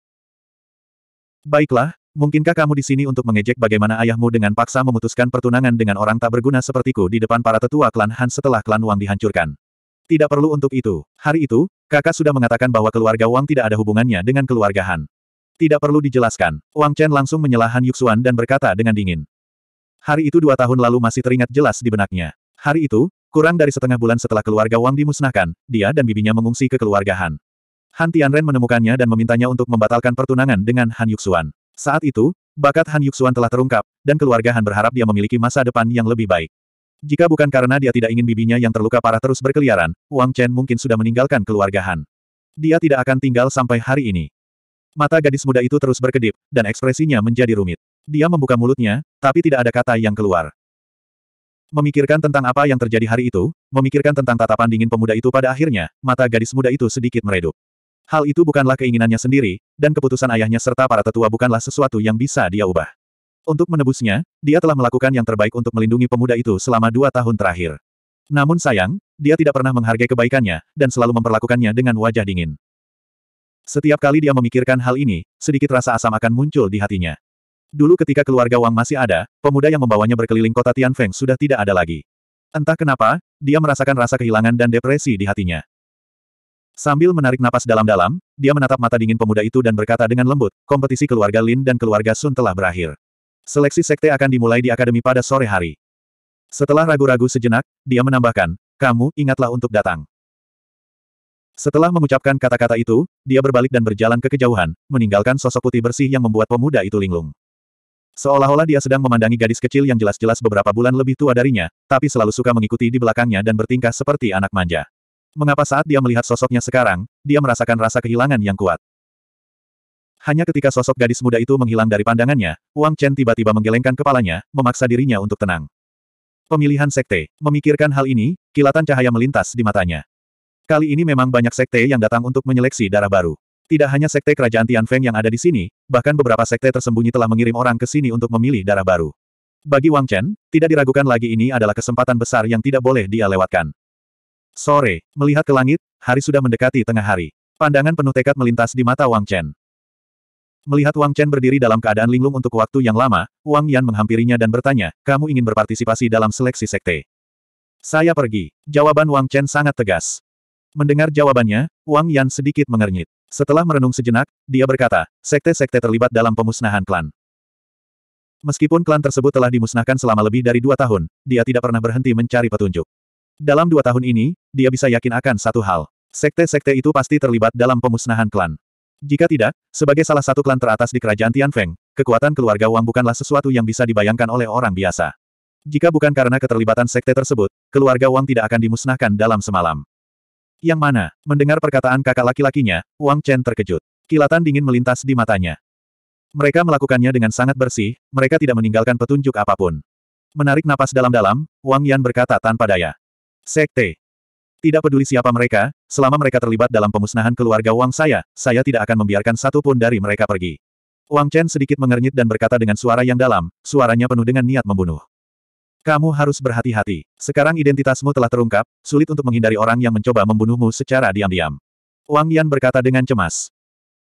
Baiklah, mungkinkah kamu di sini untuk mengejek bagaimana ayahmu dengan paksa memutuskan pertunangan dengan orang tak berguna sepertiku di depan para tetua klan Han setelah klan Wang dihancurkan? Tidak perlu untuk itu. Hari itu, kakak sudah mengatakan bahwa keluarga Wang tidak ada hubungannya dengan keluarga Han. Tidak perlu dijelaskan. Wang Chen langsung menyela Han Yuxuan dan berkata dengan dingin. Hari itu dua tahun lalu masih teringat jelas di benaknya. Hari itu, Kurang dari setengah bulan setelah keluarga Wang dimusnahkan, dia dan bibinya mengungsi ke keluarga Han. Han Tianren menemukannya dan memintanya untuk membatalkan pertunangan dengan Han Yuxuan. Saat itu, bakat Han Yuxuan telah terungkap, dan keluarga Han berharap dia memiliki masa depan yang lebih baik. Jika bukan karena dia tidak ingin bibinya yang terluka parah terus berkeliaran, Wang Chen mungkin sudah meninggalkan keluarga Han. Dia tidak akan tinggal sampai hari ini. Mata gadis muda itu terus berkedip, dan ekspresinya menjadi rumit. Dia membuka mulutnya, tapi tidak ada kata yang keluar. Memikirkan tentang apa yang terjadi hari itu, memikirkan tentang tatapan dingin pemuda itu pada akhirnya, mata gadis muda itu sedikit meredup. Hal itu bukanlah keinginannya sendiri, dan keputusan ayahnya serta para tetua bukanlah sesuatu yang bisa dia ubah. Untuk menebusnya, dia telah melakukan yang terbaik untuk melindungi pemuda itu selama dua tahun terakhir. Namun sayang, dia tidak pernah menghargai kebaikannya, dan selalu memperlakukannya dengan wajah dingin. Setiap kali dia memikirkan hal ini, sedikit rasa asam akan muncul di hatinya. Dulu ketika keluarga Wang masih ada, pemuda yang membawanya berkeliling kota Tianfeng sudah tidak ada lagi. Entah kenapa, dia merasakan rasa kehilangan dan depresi di hatinya. Sambil menarik napas dalam-dalam, dia menatap mata dingin pemuda itu dan berkata dengan lembut, kompetisi keluarga Lin dan keluarga Sun telah berakhir. Seleksi sekte akan dimulai di akademi pada sore hari. Setelah ragu-ragu sejenak, dia menambahkan, kamu, ingatlah untuk datang. Setelah mengucapkan kata-kata itu, dia berbalik dan berjalan ke kejauhan, meninggalkan sosok putih bersih yang membuat pemuda itu linglung. Seolah-olah dia sedang memandangi gadis kecil yang jelas-jelas beberapa bulan lebih tua darinya, tapi selalu suka mengikuti di belakangnya dan bertingkah seperti anak manja. Mengapa saat dia melihat sosoknya sekarang, dia merasakan rasa kehilangan yang kuat. Hanya ketika sosok gadis muda itu menghilang dari pandangannya, Wang Chen tiba-tiba menggelengkan kepalanya, memaksa dirinya untuk tenang. Pemilihan sekte. Memikirkan hal ini, kilatan cahaya melintas di matanya. Kali ini memang banyak sekte yang datang untuk menyeleksi darah baru. Tidak hanya sekte kerajaan Tian Feng yang ada di sini, bahkan beberapa sekte tersembunyi telah mengirim orang ke sini untuk memilih darah baru. Bagi Wang Chen, tidak diragukan lagi ini adalah kesempatan besar yang tidak boleh dia lewatkan. Sore, melihat ke langit, hari sudah mendekati tengah hari. Pandangan penuh tekad melintas di mata Wang Chen. Melihat Wang Chen berdiri dalam keadaan linglung untuk waktu yang lama, Wang Yan menghampirinya dan bertanya, kamu ingin berpartisipasi dalam seleksi sekte? Saya pergi. Jawaban Wang Chen sangat tegas. Mendengar jawabannya, Wang Yan sedikit mengernyit. Setelah merenung sejenak, dia berkata, sekte-sekte terlibat dalam pemusnahan klan. Meskipun klan tersebut telah dimusnahkan selama lebih dari dua tahun, dia tidak pernah berhenti mencari petunjuk. Dalam dua tahun ini, dia bisa yakin akan satu hal. Sekte-sekte itu pasti terlibat dalam pemusnahan klan. Jika tidak, sebagai salah satu klan teratas di kerajaan Tianfeng, kekuatan keluarga Wang bukanlah sesuatu yang bisa dibayangkan oleh orang biasa. Jika bukan karena keterlibatan sekte tersebut, keluarga Wang tidak akan dimusnahkan dalam semalam. Yang mana, mendengar perkataan kakak laki-lakinya, Wang Chen terkejut. Kilatan dingin melintas di matanya. Mereka melakukannya dengan sangat bersih, mereka tidak meninggalkan petunjuk apapun. Menarik napas dalam-dalam, Wang Yan berkata tanpa daya. Sekte. Tidak peduli siapa mereka, selama mereka terlibat dalam pemusnahan keluarga Wang saya, saya tidak akan membiarkan satu pun dari mereka pergi. Wang Chen sedikit mengernyit dan berkata dengan suara yang dalam, suaranya penuh dengan niat membunuh. Kamu harus berhati-hati. Sekarang identitasmu telah terungkap, sulit untuk menghindari orang yang mencoba membunuhmu secara diam-diam. Wang Yan berkata dengan cemas.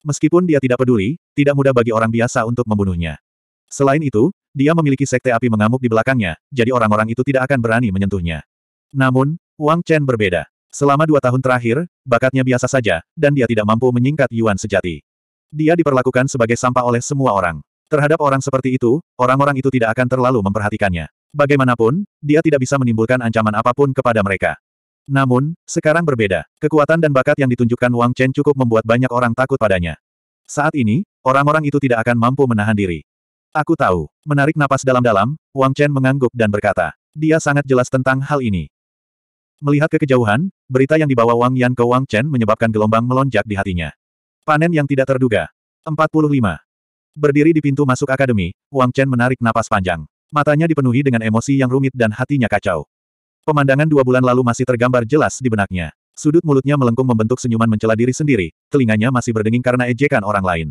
Meskipun dia tidak peduli, tidak mudah bagi orang biasa untuk membunuhnya. Selain itu, dia memiliki sekte api mengamuk di belakangnya, jadi orang-orang itu tidak akan berani menyentuhnya. Namun, Wang Chen berbeda. Selama dua tahun terakhir, bakatnya biasa saja, dan dia tidak mampu menyingkat Yuan sejati. Dia diperlakukan sebagai sampah oleh semua orang. Terhadap orang seperti itu, orang-orang itu tidak akan terlalu memperhatikannya. Bagaimanapun, dia tidak bisa menimbulkan ancaman apapun kepada mereka. Namun, sekarang berbeda. Kekuatan dan bakat yang ditunjukkan Wang Chen cukup membuat banyak orang takut padanya. Saat ini, orang-orang itu tidak akan mampu menahan diri. Aku tahu. Menarik napas dalam-dalam, Wang Chen mengangguk dan berkata. Dia sangat jelas tentang hal ini. Melihat ke kejauhan, berita yang dibawa Wang Yan ke Wang Chen menyebabkan gelombang melonjak di hatinya. Panen yang tidak terduga. 45. Berdiri di pintu masuk akademi, Wang Chen menarik napas panjang. Matanya dipenuhi dengan emosi yang rumit dan hatinya kacau. Pemandangan dua bulan lalu masih tergambar jelas di benaknya. Sudut mulutnya melengkung membentuk senyuman mencela diri sendiri, telinganya masih berdenging karena ejekan orang lain.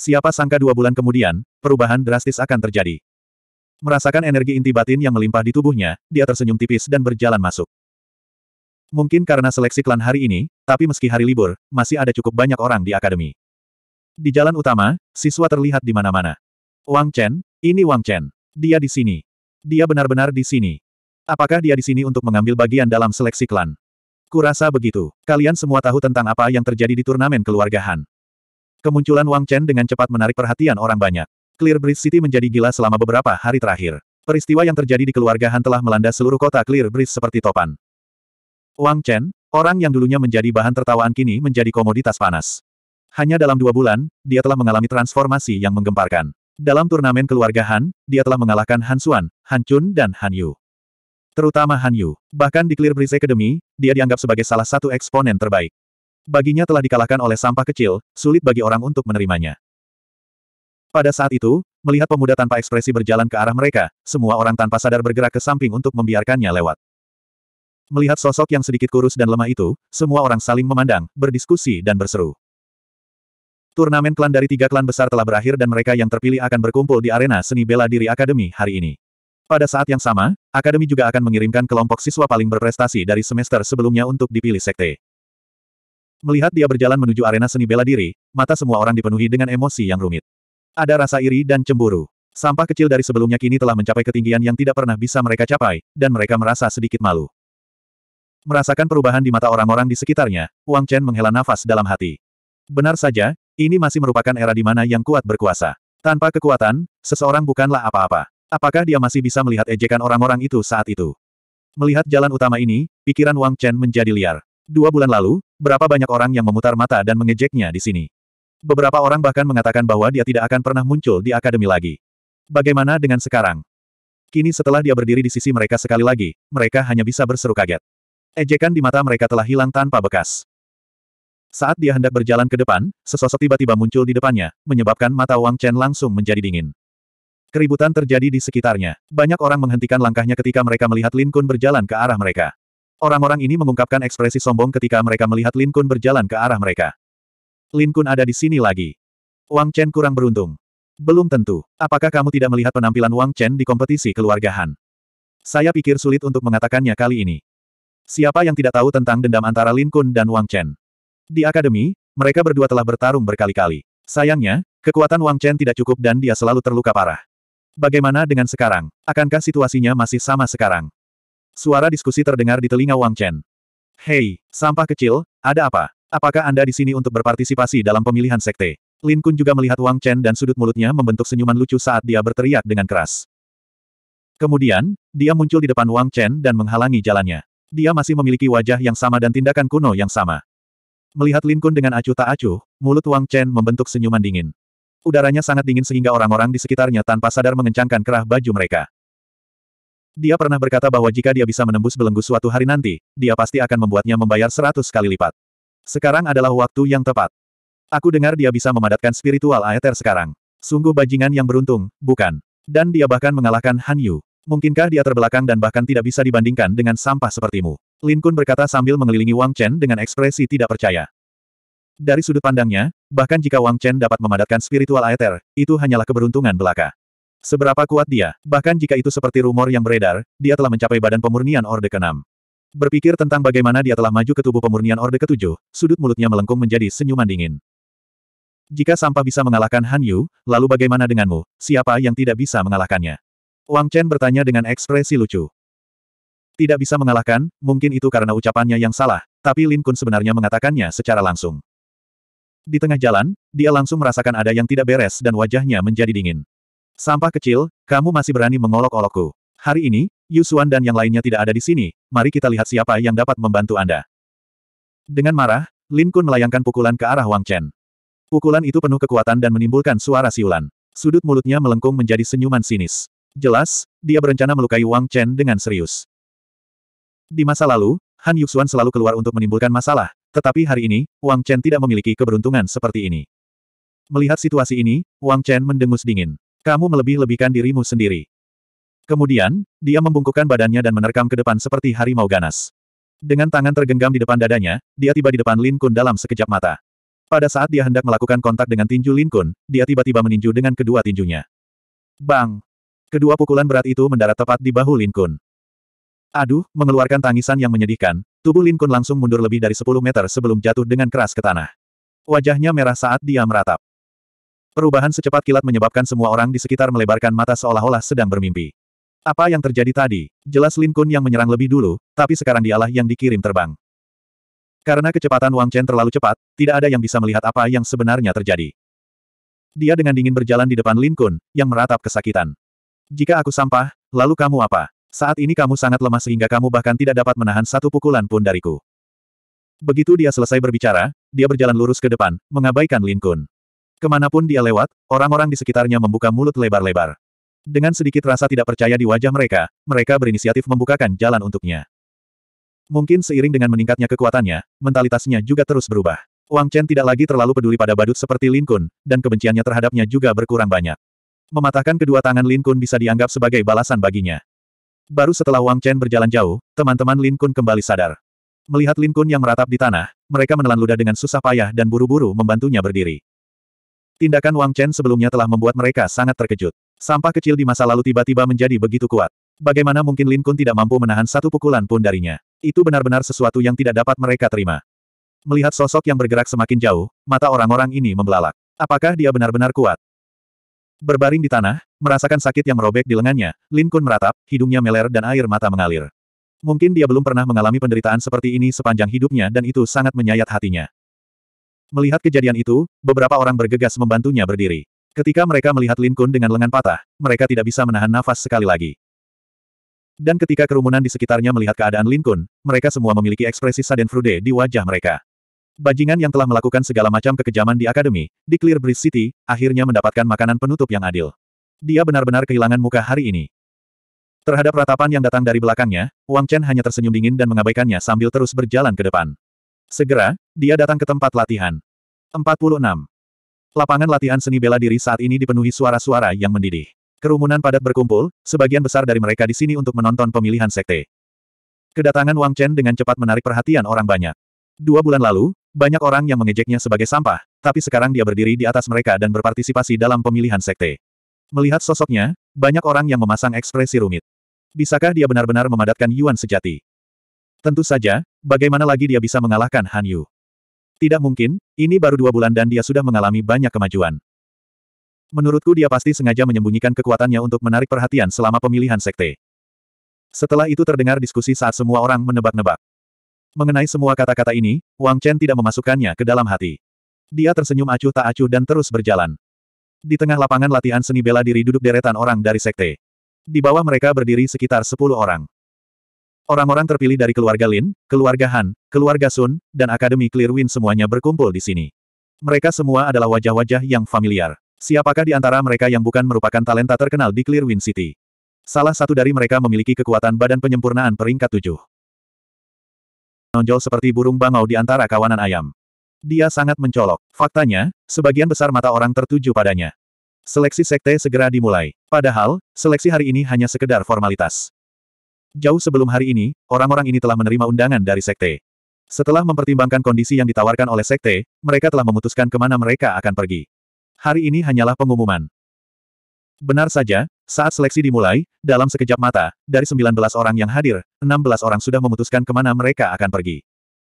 Siapa sangka dua bulan kemudian, perubahan drastis akan terjadi. Merasakan energi inti batin yang melimpah di tubuhnya, dia tersenyum tipis dan berjalan masuk. Mungkin karena seleksi klan hari ini, tapi meski hari libur, masih ada cukup banyak orang di akademi. Di jalan utama, siswa terlihat di mana-mana. Wang Chen, ini Wang Chen. Dia di sini. Dia benar-benar di sini. Apakah dia di sini untuk mengambil bagian dalam seleksi klan? Kurasa begitu. Kalian semua tahu tentang apa yang terjadi di turnamen keluarga Han. Kemunculan Wang Chen dengan cepat menarik perhatian orang banyak. Clear Breeze City menjadi gila selama beberapa hari terakhir. Peristiwa yang terjadi di keluarga Han telah melanda seluruh kota Clear Breeze seperti topan. Wang Chen, orang yang dulunya menjadi bahan tertawaan kini menjadi komoditas panas. Hanya dalam dua bulan, dia telah mengalami transformasi yang menggemparkan. Dalam turnamen keluarga Han, dia telah mengalahkan Han Xuan, Han Chun dan Han Yu. Terutama Han Yu. Bahkan di Clear Breeze Academy, dia dianggap sebagai salah satu eksponen terbaik. Baginya telah dikalahkan oleh sampah kecil, sulit bagi orang untuk menerimanya. Pada saat itu, melihat pemuda tanpa ekspresi berjalan ke arah mereka, semua orang tanpa sadar bergerak ke samping untuk membiarkannya lewat. Melihat sosok yang sedikit kurus dan lemah itu, semua orang saling memandang, berdiskusi dan berseru. Turnamen klan dari tiga klan besar telah berakhir dan mereka yang terpilih akan berkumpul di arena seni bela diri Akademi hari ini. Pada saat yang sama, Akademi juga akan mengirimkan kelompok siswa paling berprestasi dari semester sebelumnya untuk dipilih sekte. Melihat dia berjalan menuju arena seni bela diri, mata semua orang dipenuhi dengan emosi yang rumit. Ada rasa iri dan cemburu. Sampah kecil dari sebelumnya kini telah mencapai ketinggian yang tidak pernah bisa mereka capai, dan mereka merasa sedikit malu. Merasakan perubahan di mata orang-orang di sekitarnya, Wang Chen menghela nafas dalam hati. Benar saja, ini masih merupakan era di mana yang kuat berkuasa. Tanpa kekuatan, seseorang bukanlah apa-apa. Apakah dia masih bisa melihat ejekan orang-orang itu saat itu? Melihat jalan utama ini, pikiran Wang Chen menjadi liar. Dua bulan lalu, berapa banyak orang yang memutar mata dan mengejeknya di sini. Beberapa orang bahkan mengatakan bahwa dia tidak akan pernah muncul di akademi lagi. Bagaimana dengan sekarang? Kini setelah dia berdiri di sisi mereka sekali lagi, mereka hanya bisa berseru kaget. Ejekan di mata mereka telah hilang tanpa bekas. Saat dia hendak berjalan ke depan, sesosok tiba-tiba muncul di depannya, menyebabkan mata Wang Chen langsung menjadi dingin. Keributan terjadi di sekitarnya. Banyak orang menghentikan langkahnya ketika mereka melihat Lin Kun berjalan ke arah mereka. Orang-orang ini mengungkapkan ekspresi sombong ketika mereka melihat Lin Kun berjalan ke arah mereka. Lin Kun ada di sini lagi. Wang Chen kurang beruntung. Belum tentu. Apakah kamu tidak melihat penampilan Wang Chen di kompetisi keluarga Han? Saya pikir sulit untuk mengatakannya kali ini. Siapa yang tidak tahu tentang dendam antara Lin Kun dan Wang Chen? Di akademi, mereka berdua telah bertarung berkali-kali. Sayangnya, kekuatan Wang Chen tidak cukup dan dia selalu terluka parah. Bagaimana dengan sekarang? Akankah situasinya masih sama sekarang? Suara diskusi terdengar di telinga Wang Chen. Hei, sampah kecil, ada apa? Apakah Anda di sini untuk berpartisipasi dalam pemilihan sekte? Lin Kun juga melihat Wang Chen dan sudut mulutnya membentuk senyuman lucu saat dia berteriak dengan keras. Kemudian, dia muncul di depan Wang Chen dan menghalangi jalannya. Dia masih memiliki wajah yang sama dan tindakan kuno yang sama. Melihat Lin Kun dengan acuh tak acuh, mulut Wang Chen membentuk senyuman dingin. Udaranya sangat dingin sehingga orang-orang di sekitarnya tanpa sadar mengencangkan kerah baju mereka. Dia pernah berkata bahwa jika dia bisa menembus belenggu suatu hari nanti, dia pasti akan membuatnya membayar seratus kali lipat. Sekarang adalah waktu yang tepat. Aku dengar dia bisa memadatkan spiritual aether sekarang. Sungguh bajingan yang beruntung, bukan? Dan dia bahkan mengalahkan Han Yu. Mungkinkah dia terbelakang dan bahkan tidak bisa dibandingkan dengan sampah sepertimu? Lin Kun berkata sambil mengelilingi Wang Chen dengan ekspresi tidak percaya. Dari sudut pandangnya, bahkan jika Wang Chen dapat memadatkan spiritual aether, itu hanyalah keberuntungan belaka. Seberapa kuat dia, bahkan jika itu seperti rumor yang beredar, dia telah mencapai badan pemurnian Orde ke-6. Berpikir tentang bagaimana dia telah maju ke tubuh pemurnian Orde ke-7, sudut mulutnya melengkung menjadi senyuman dingin. Jika sampah bisa mengalahkan Han Yu, lalu bagaimana denganmu, siapa yang tidak bisa mengalahkannya? Wang Chen bertanya dengan ekspresi lucu. Tidak bisa mengalahkan, mungkin itu karena ucapannya yang salah, tapi Lin Kun sebenarnya mengatakannya secara langsung. Di tengah jalan, dia langsung merasakan ada yang tidak beres dan wajahnya menjadi dingin. Sampah kecil, kamu masih berani mengolok-olokku. Hari ini, Yusuan dan yang lainnya tidak ada di sini, mari kita lihat siapa yang dapat membantu Anda. Dengan marah, Lin Kun melayangkan pukulan ke arah Wang Chen. Pukulan itu penuh kekuatan dan menimbulkan suara siulan. Sudut mulutnya melengkung menjadi senyuman sinis. Jelas, dia berencana melukai Wang Chen dengan serius. Di masa lalu, Han Yuxuan selalu keluar untuk menimbulkan masalah, tetapi hari ini, Wang Chen tidak memiliki keberuntungan seperti ini. Melihat situasi ini, Wang Chen mendengus dingin. Kamu melebih-lebihkan dirimu sendiri. Kemudian, dia membungkukkan badannya dan menerkam ke depan seperti harimau ganas. Dengan tangan tergenggam di depan dadanya, dia tiba di depan Lin Kun dalam sekejap mata. Pada saat dia hendak melakukan kontak dengan tinju Lin Kun, dia tiba-tiba meninju dengan kedua tinjunya. Bang! Kedua pukulan berat itu mendarat tepat di bahu Lin Kun. Aduh, mengeluarkan tangisan yang menyedihkan, tubuh Lin Kun langsung mundur lebih dari 10 meter sebelum jatuh dengan keras ke tanah. Wajahnya merah saat dia meratap. Perubahan secepat kilat menyebabkan semua orang di sekitar melebarkan mata seolah-olah sedang bermimpi. Apa yang terjadi tadi? Jelas Lin Kun yang menyerang lebih dulu, tapi sekarang dialah yang dikirim terbang. Karena kecepatan Wang Chen terlalu cepat, tidak ada yang bisa melihat apa yang sebenarnya terjadi. Dia dengan dingin berjalan di depan Lin Kun, yang meratap kesakitan. Jika aku sampah, lalu kamu apa? Saat ini kamu sangat lemah sehingga kamu bahkan tidak dapat menahan satu pukulan pun dariku. Begitu dia selesai berbicara, dia berjalan lurus ke depan, mengabaikan Lin Kun. Kemanapun dia lewat, orang-orang di sekitarnya membuka mulut lebar-lebar. Dengan sedikit rasa tidak percaya di wajah mereka, mereka berinisiatif membukakan jalan untuknya. Mungkin seiring dengan meningkatnya kekuatannya, mentalitasnya juga terus berubah. Wang Chen tidak lagi terlalu peduli pada badut seperti Lin Kun, dan kebenciannya terhadapnya juga berkurang banyak. Mematahkan kedua tangan Lin Kun bisa dianggap sebagai balasan baginya. Baru setelah Wang Chen berjalan jauh, teman-teman Lin Kun kembali sadar. Melihat Lin Kun yang meratap di tanah, mereka menelan ludah dengan susah payah dan buru-buru membantunya berdiri. Tindakan Wang Chen sebelumnya telah membuat mereka sangat terkejut. Sampah kecil di masa lalu tiba-tiba menjadi begitu kuat. Bagaimana mungkin Lin Kun tidak mampu menahan satu pukulan pun darinya? Itu benar-benar sesuatu yang tidak dapat mereka terima. Melihat sosok yang bergerak semakin jauh, mata orang-orang ini membelalak. Apakah dia benar-benar kuat? Berbaring di tanah, merasakan sakit yang merobek di lengannya, Lin Kun meratap, hidungnya meler dan air mata mengalir. Mungkin dia belum pernah mengalami penderitaan seperti ini sepanjang hidupnya dan itu sangat menyayat hatinya. Melihat kejadian itu, beberapa orang bergegas membantunya berdiri. Ketika mereka melihat Lin Kun dengan lengan patah, mereka tidak bisa menahan nafas sekali lagi. Dan ketika kerumunan di sekitarnya melihat keadaan Lin Kun, mereka semua memiliki ekspresi sadenfrude di wajah mereka. Bajingan yang telah melakukan segala macam kekejaman di akademi, di Clear Breeze City, akhirnya mendapatkan makanan penutup yang adil. Dia benar-benar kehilangan muka hari ini. Terhadap ratapan yang datang dari belakangnya, Wang Chen hanya tersenyum dingin dan mengabaikannya sambil terus berjalan ke depan. Segera, dia datang ke tempat latihan. 46. Lapangan latihan seni bela diri saat ini dipenuhi suara-suara yang mendidih. Kerumunan padat berkumpul, sebagian besar dari mereka di sini untuk menonton pemilihan sekte. Kedatangan Wang Chen dengan cepat menarik perhatian orang banyak. Dua bulan lalu, banyak orang yang mengejeknya sebagai sampah, tapi sekarang dia berdiri di atas mereka dan berpartisipasi dalam pemilihan sekte. Melihat sosoknya, banyak orang yang memasang ekspresi rumit. Bisakah dia benar-benar memadatkan Yuan sejati? Tentu saja, bagaimana lagi dia bisa mengalahkan Han Yu? Tidak mungkin, ini baru dua bulan dan dia sudah mengalami banyak kemajuan. Menurutku dia pasti sengaja menyembunyikan kekuatannya untuk menarik perhatian selama pemilihan sekte. Setelah itu terdengar diskusi saat semua orang menebak-nebak. Mengenai semua kata-kata ini, Wang Chen tidak memasukkannya ke dalam hati. Dia tersenyum acuh tak acuh dan terus berjalan. Di tengah lapangan latihan seni bela diri duduk deretan orang dari sekte. Di bawah mereka berdiri sekitar sepuluh orang. Orang-orang terpilih dari keluarga Lin, keluarga Han, keluarga Sun, dan Akademi Clear Wind semuanya berkumpul di sini. Mereka semua adalah wajah-wajah yang familiar. Siapakah di antara mereka yang bukan merupakan talenta terkenal di Clear Wind City? Salah satu dari mereka memiliki kekuatan badan penyempurnaan peringkat tujuh menonjol seperti burung bangau di antara kawanan ayam. Dia sangat mencolok. Faktanya, sebagian besar mata orang tertuju padanya. Seleksi sekte segera dimulai. Padahal, seleksi hari ini hanya sekedar formalitas. Jauh sebelum hari ini, orang-orang ini telah menerima undangan dari sekte. Setelah mempertimbangkan kondisi yang ditawarkan oleh sekte, mereka telah memutuskan kemana mereka akan pergi. Hari ini hanyalah pengumuman. Benar saja, saat seleksi dimulai, dalam sekejap mata, dari 19 orang yang hadir, 16 orang sudah memutuskan kemana mereka akan pergi.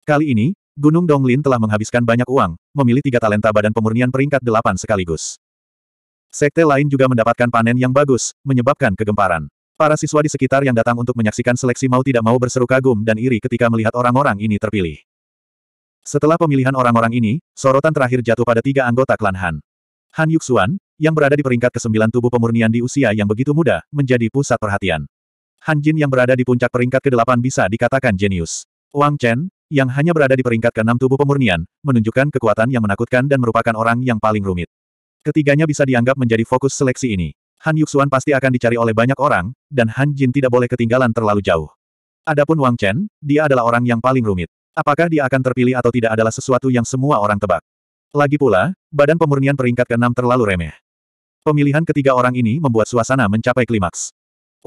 Kali ini, Gunung Donglin telah menghabiskan banyak uang, memilih tiga talenta badan pemurnian peringkat delapan sekaligus. Sekte lain juga mendapatkan panen yang bagus, menyebabkan kegemparan. Para siswa di sekitar yang datang untuk menyaksikan seleksi mau tidak mau berseru kagum dan iri ketika melihat orang-orang ini terpilih. Setelah pemilihan orang-orang ini, sorotan terakhir jatuh pada tiga anggota klan Han. Han Yuxuan, yang berada di peringkat ke-9 tubuh pemurnian di usia yang begitu muda, menjadi pusat perhatian. Han Jin yang berada di puncak peringkat ke-8 bisa dikatakan jenius. Wang Chen, yang hanya berada di peringkat ke-6 tubuh pemurnian, menunjukkan kekuatan yang menakutkan dan merupakan orang yang paling rumit. Ketiganya bisa dianggap menjadi fokus seleksi ini. Han Yuxuan pasti akan dicari oleh banyak orang, dan Han Jin tidak boleh ketinggalan terlalu jauh. Adapun Wang Chen, dia adalah orang yang paling rumit. Apakah dia akan terpilih atau tidak adalah sesuatu yang semua orang tebak. Lagi pula, badan pemurnian peringkat ke-6 terlalu remeh. Pemilihan ketiga orang ini membuat suasana mencapai klimaks.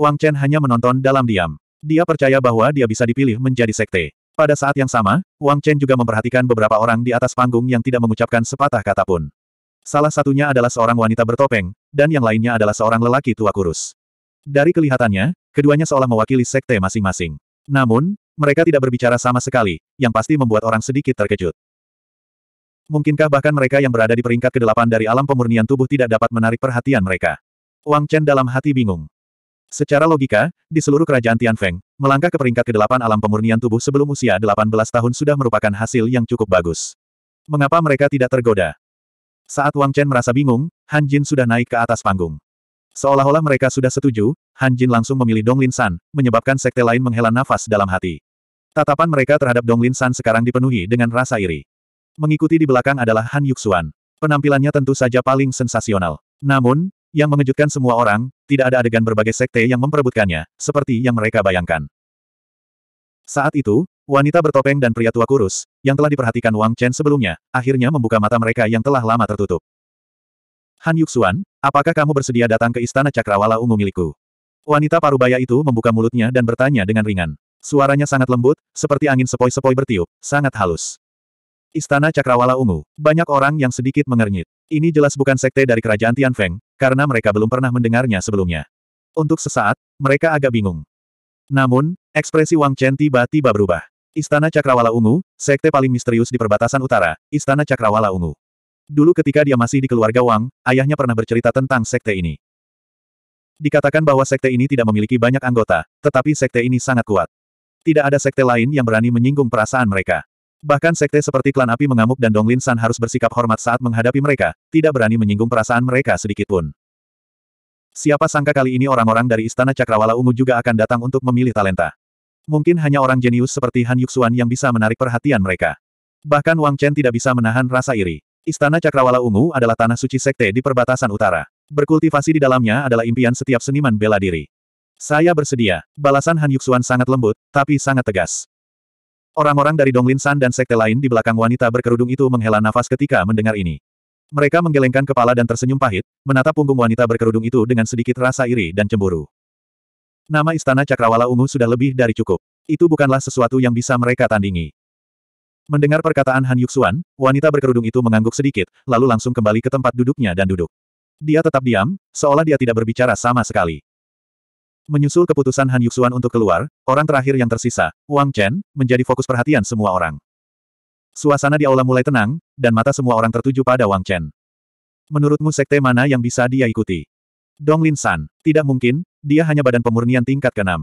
Wang Chen hanya menonton dalam diam. Dia percaya bahwa dia bisa dipilih menjadi sekte. Pada saat yang sama, Wang Chen juga memperhatikan beberapa orang di atas panggung yang tidak mengucapkan sepatah kata pun. Salah satunya adalah seorang wanita bertopeng, dan yang lainnya adalah seorang lelaki tua kurus. Dari kelihatannya, keduanya seolah mewakili sekte masing-masing. Namun, mereka tidak berbicara sama sekali, yang pasti membuat orang sedikit terkejut mungkinkah bahkan mereka yang berada di peringkat ke-8 dari alam pemurnian tubuh tidak dapat menarik perhatian mereka? Wang Chen dalam hati bingung. Secara logika, di seluruh kerajaan Tian Feng, melangkah ke peringkat ke-8 alam pemurnian tubuh sebelum usia 18 tahun sudah merupakan hasil yang cukup bagus. Mengapa mereka tidak tergoda? Saat Wang Chen merasa bingung, Han Jin sudah naik ke atas panggung. Seolah-olah mereka sudah setuju, Han Jin langsung memilih Dong Lin San, menyebabkan sekte lain menghela nafas dalam hati. Tatapan mereka terhadap Dong Lin San sekarang dipenuhi dengan rasa iri. Mengikuti di belakang adalah Han Yuxuan. Penampilannya tentu saja paling sensasional. Namun, yang mengejutkan semua orang, tidak ada adegan berbagai sekte yang memperebutkannya, seperti yang mereka bayangkan. Saat itu, wanita bertopeng dan pria tua kurus, yang telah diperhatikan Wang Chen sebelumnya, akhirnya membuka mata mereka yang telah lama tertutup. Han Yuxuan, apakah kamu bersedia datang ke istana Cakrawala ungu milikku? Wanita parubaya itu membuka mulutnya dan bertanya dengan ringan. Suaranya sangat lembut, seperti angin sepoi-sepoi bertiup, sangat halus. Istana Cakrawala Ungu, banyak orang yang sedikit mengernyit. Ini jelas bukan sekte dari kerajaan Tian Feng, karena mereka belum pernah mendengarnya sebelumnya. Untuk sesaat, mereka agak bingung. Namun, ekspresi Wang Chen tiba-tiba berubah. Istana Cakrawala Ungu, sekte paling misterius di perbatasan utara, Istana Cakrawala Ungu. Dulu ketika dia masih di keluarga Wang, ayahnya pernah bercerita tentang sekte ini. Dikatakan bahwa sekte ini tidak memiliki banyak anggota, tetapi sekte ini sangat kuat. Tidak ada sekte lain yang berani menyinggung perasaan mereka. Bahkan sekte seperti klan api mengamuk dan Donglin San harus bersikap hormat saat menghadapi mereka, tidak berani menyinggung perasaan mereka sedikitpun. Siapa sangka kali ini orang-orang dari Istana Cakrawala Ungu juga akan datang untuk memilih talenta. Mungkin hanya orang jenius seperti Han Yuxuan yang bisa menarik perhatian mereka. Bahkan Wang Chen tidak bisa menahan rasa iri. Istana Cakrawala Ungu adalah tanah suci sekte di perbatasan utara. Berkultivasi di dalamnya adalah impian setiap seniman bela diri. Saya bersedia. Balasan Han Yuxuan sangat lembut, tapi sangat tegas. Orang-orang dari San dan sekte lain di belakang wanita berkerudung itu menghela nafas ketika mendengar ini. Mereka menggelengkan kepala dan tersenyum pahit, menatap punggung wanita berkerudung itu dengan sedikit rasa iri dan cemburu. Nama Istana Cakrawala Ungu sudah lebih dari cukup. Itu bukanlah sesuatu yang bisa mereka tandingi. Mendengar perkataan Han Yuxuan, wanita berkerudung itu mengangguk sedikit, lalu langsung kembali ke tempat duduknya dan duduk. Dia tetap diam, seolah dia tidak berbicara sama sekali. Menyusul keputusan Han Yuxuan untuk keluar, orang terakhir yang tersisa, Wang Chen, menjadi fokus perhatian semua orang. Suasana di aula mulai tenang, dan mata semua orang tertuju pada Wang Chen. Menurutmu sekte mana yang bisa dia ikuti? Dong Lin San, tidak mungkin, dia hanya badan pemurnian tingkat ke-6.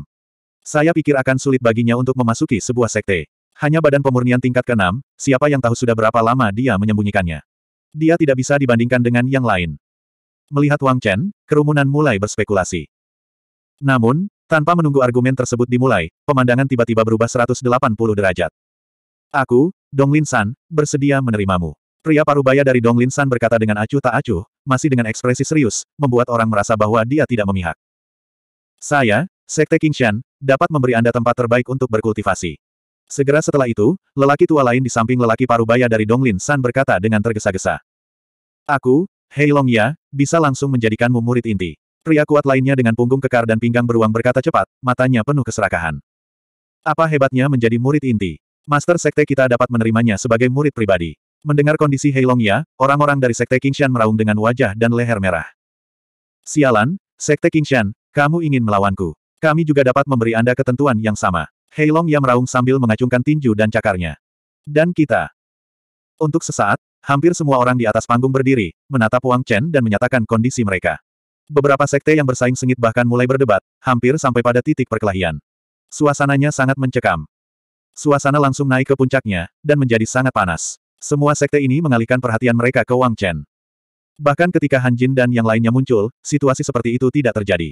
Saya pikir akan sulit baginya untuk memasuki sebuah sekte. Hanya badan pemurnian tingkat ke-6, siapa yang tahu sudah berapa lama dia menyembunyikannya. Dia tidak bisa dibandingkan dengan yang lain. Melihat Wang Chen, kerumunan mulai berspekulasi. Namun, tanpa menunggu argumen tersebut dimulai, pemandangan tiba-tiba berubah 180 derajat. Aku, Lin San, bersedia menerimamu. Pria parubaya dari Dong Lin San berkata dengan acuh tak acuh, masih dengan ekspresi serius, membuat orang merasa bahwa dia tidak memihak. Saya, Sekte Kingshan, dapat memberi Anda tempat terbaik untuk berkultivasi. Segera setelah itu, lelaki tua lain di samping lelaki parubaya dari Dong Lin San berkata dengan tergesa-gesa. Aku, Hei Long Ya, bisa langsung menjadikanmu murid inti. Pria kuat lainnya dengan punggung kekar dan pinggang beruang berkata cepat, matanya penuh keserakahan. Apa hebatnya menjadi murid inti? Master Sekte kita dapat menerimanya sebagai murid pribadi. Mendengar kondisi Heilongya, orang-orang dari Sekte Kingshan meraung dengan wajah dan leher merah. Sialan, Sekte Kingshan, kamu ingin melawanku. Kami juga dapat memberi Anda ketentuan yang sama. Heilongya meraung sambil mengacungkan tinju dan cakarnya. Dan kita. Untuk sesaat, hampir semua orang di atas panggung berdiri, menatap Wang Chen dan menyatakan kondisi mereka. Beberapa sekte yang bersaing sengit bahkan mulai berdebat, hampir sampai pada titik perkelahian. Suasananya sangat mencekam. Suasana langsung naik ke puncaknya, dan menjadi sangat panas. Semua sekte ini mengalihkan perhatian mereka ke Wang Chen. Bahkan ketika Han Jin dan yang lainnya muncul, situasi seperti itu tidak terjadi.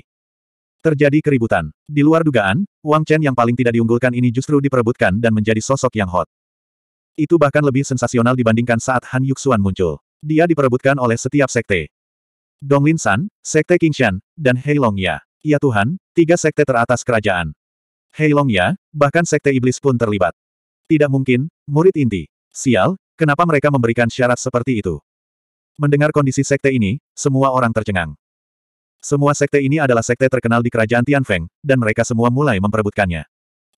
Terjadi keributan. Di luar dugaan, Wang Chen yang paling tidak diunggulkan ini justru diperebutkan dan menjadi sosok yang hot. Itu bahkan lebih sensasional dibandingkan saat Han Yuxuan muncul. Dia diperebutkan oleh setiap sekte. Dong Linsan, Sekte Qingshan, dan Heilongya. Ya Tuhan, tiga sekte teratas kerajaan. Heilongya, bahkan sekte iblis pun terlibat. Tidak mungkin, murid inti. Sial, kenapa mereka memberikan syarat seperti itu? Mendengar kondisi sekte ini, semua orang tercengang. Semua sekte ini adalah sekte terkenal di kerajaan Tianfeng, dan mereka semua mulai memperebutkannya.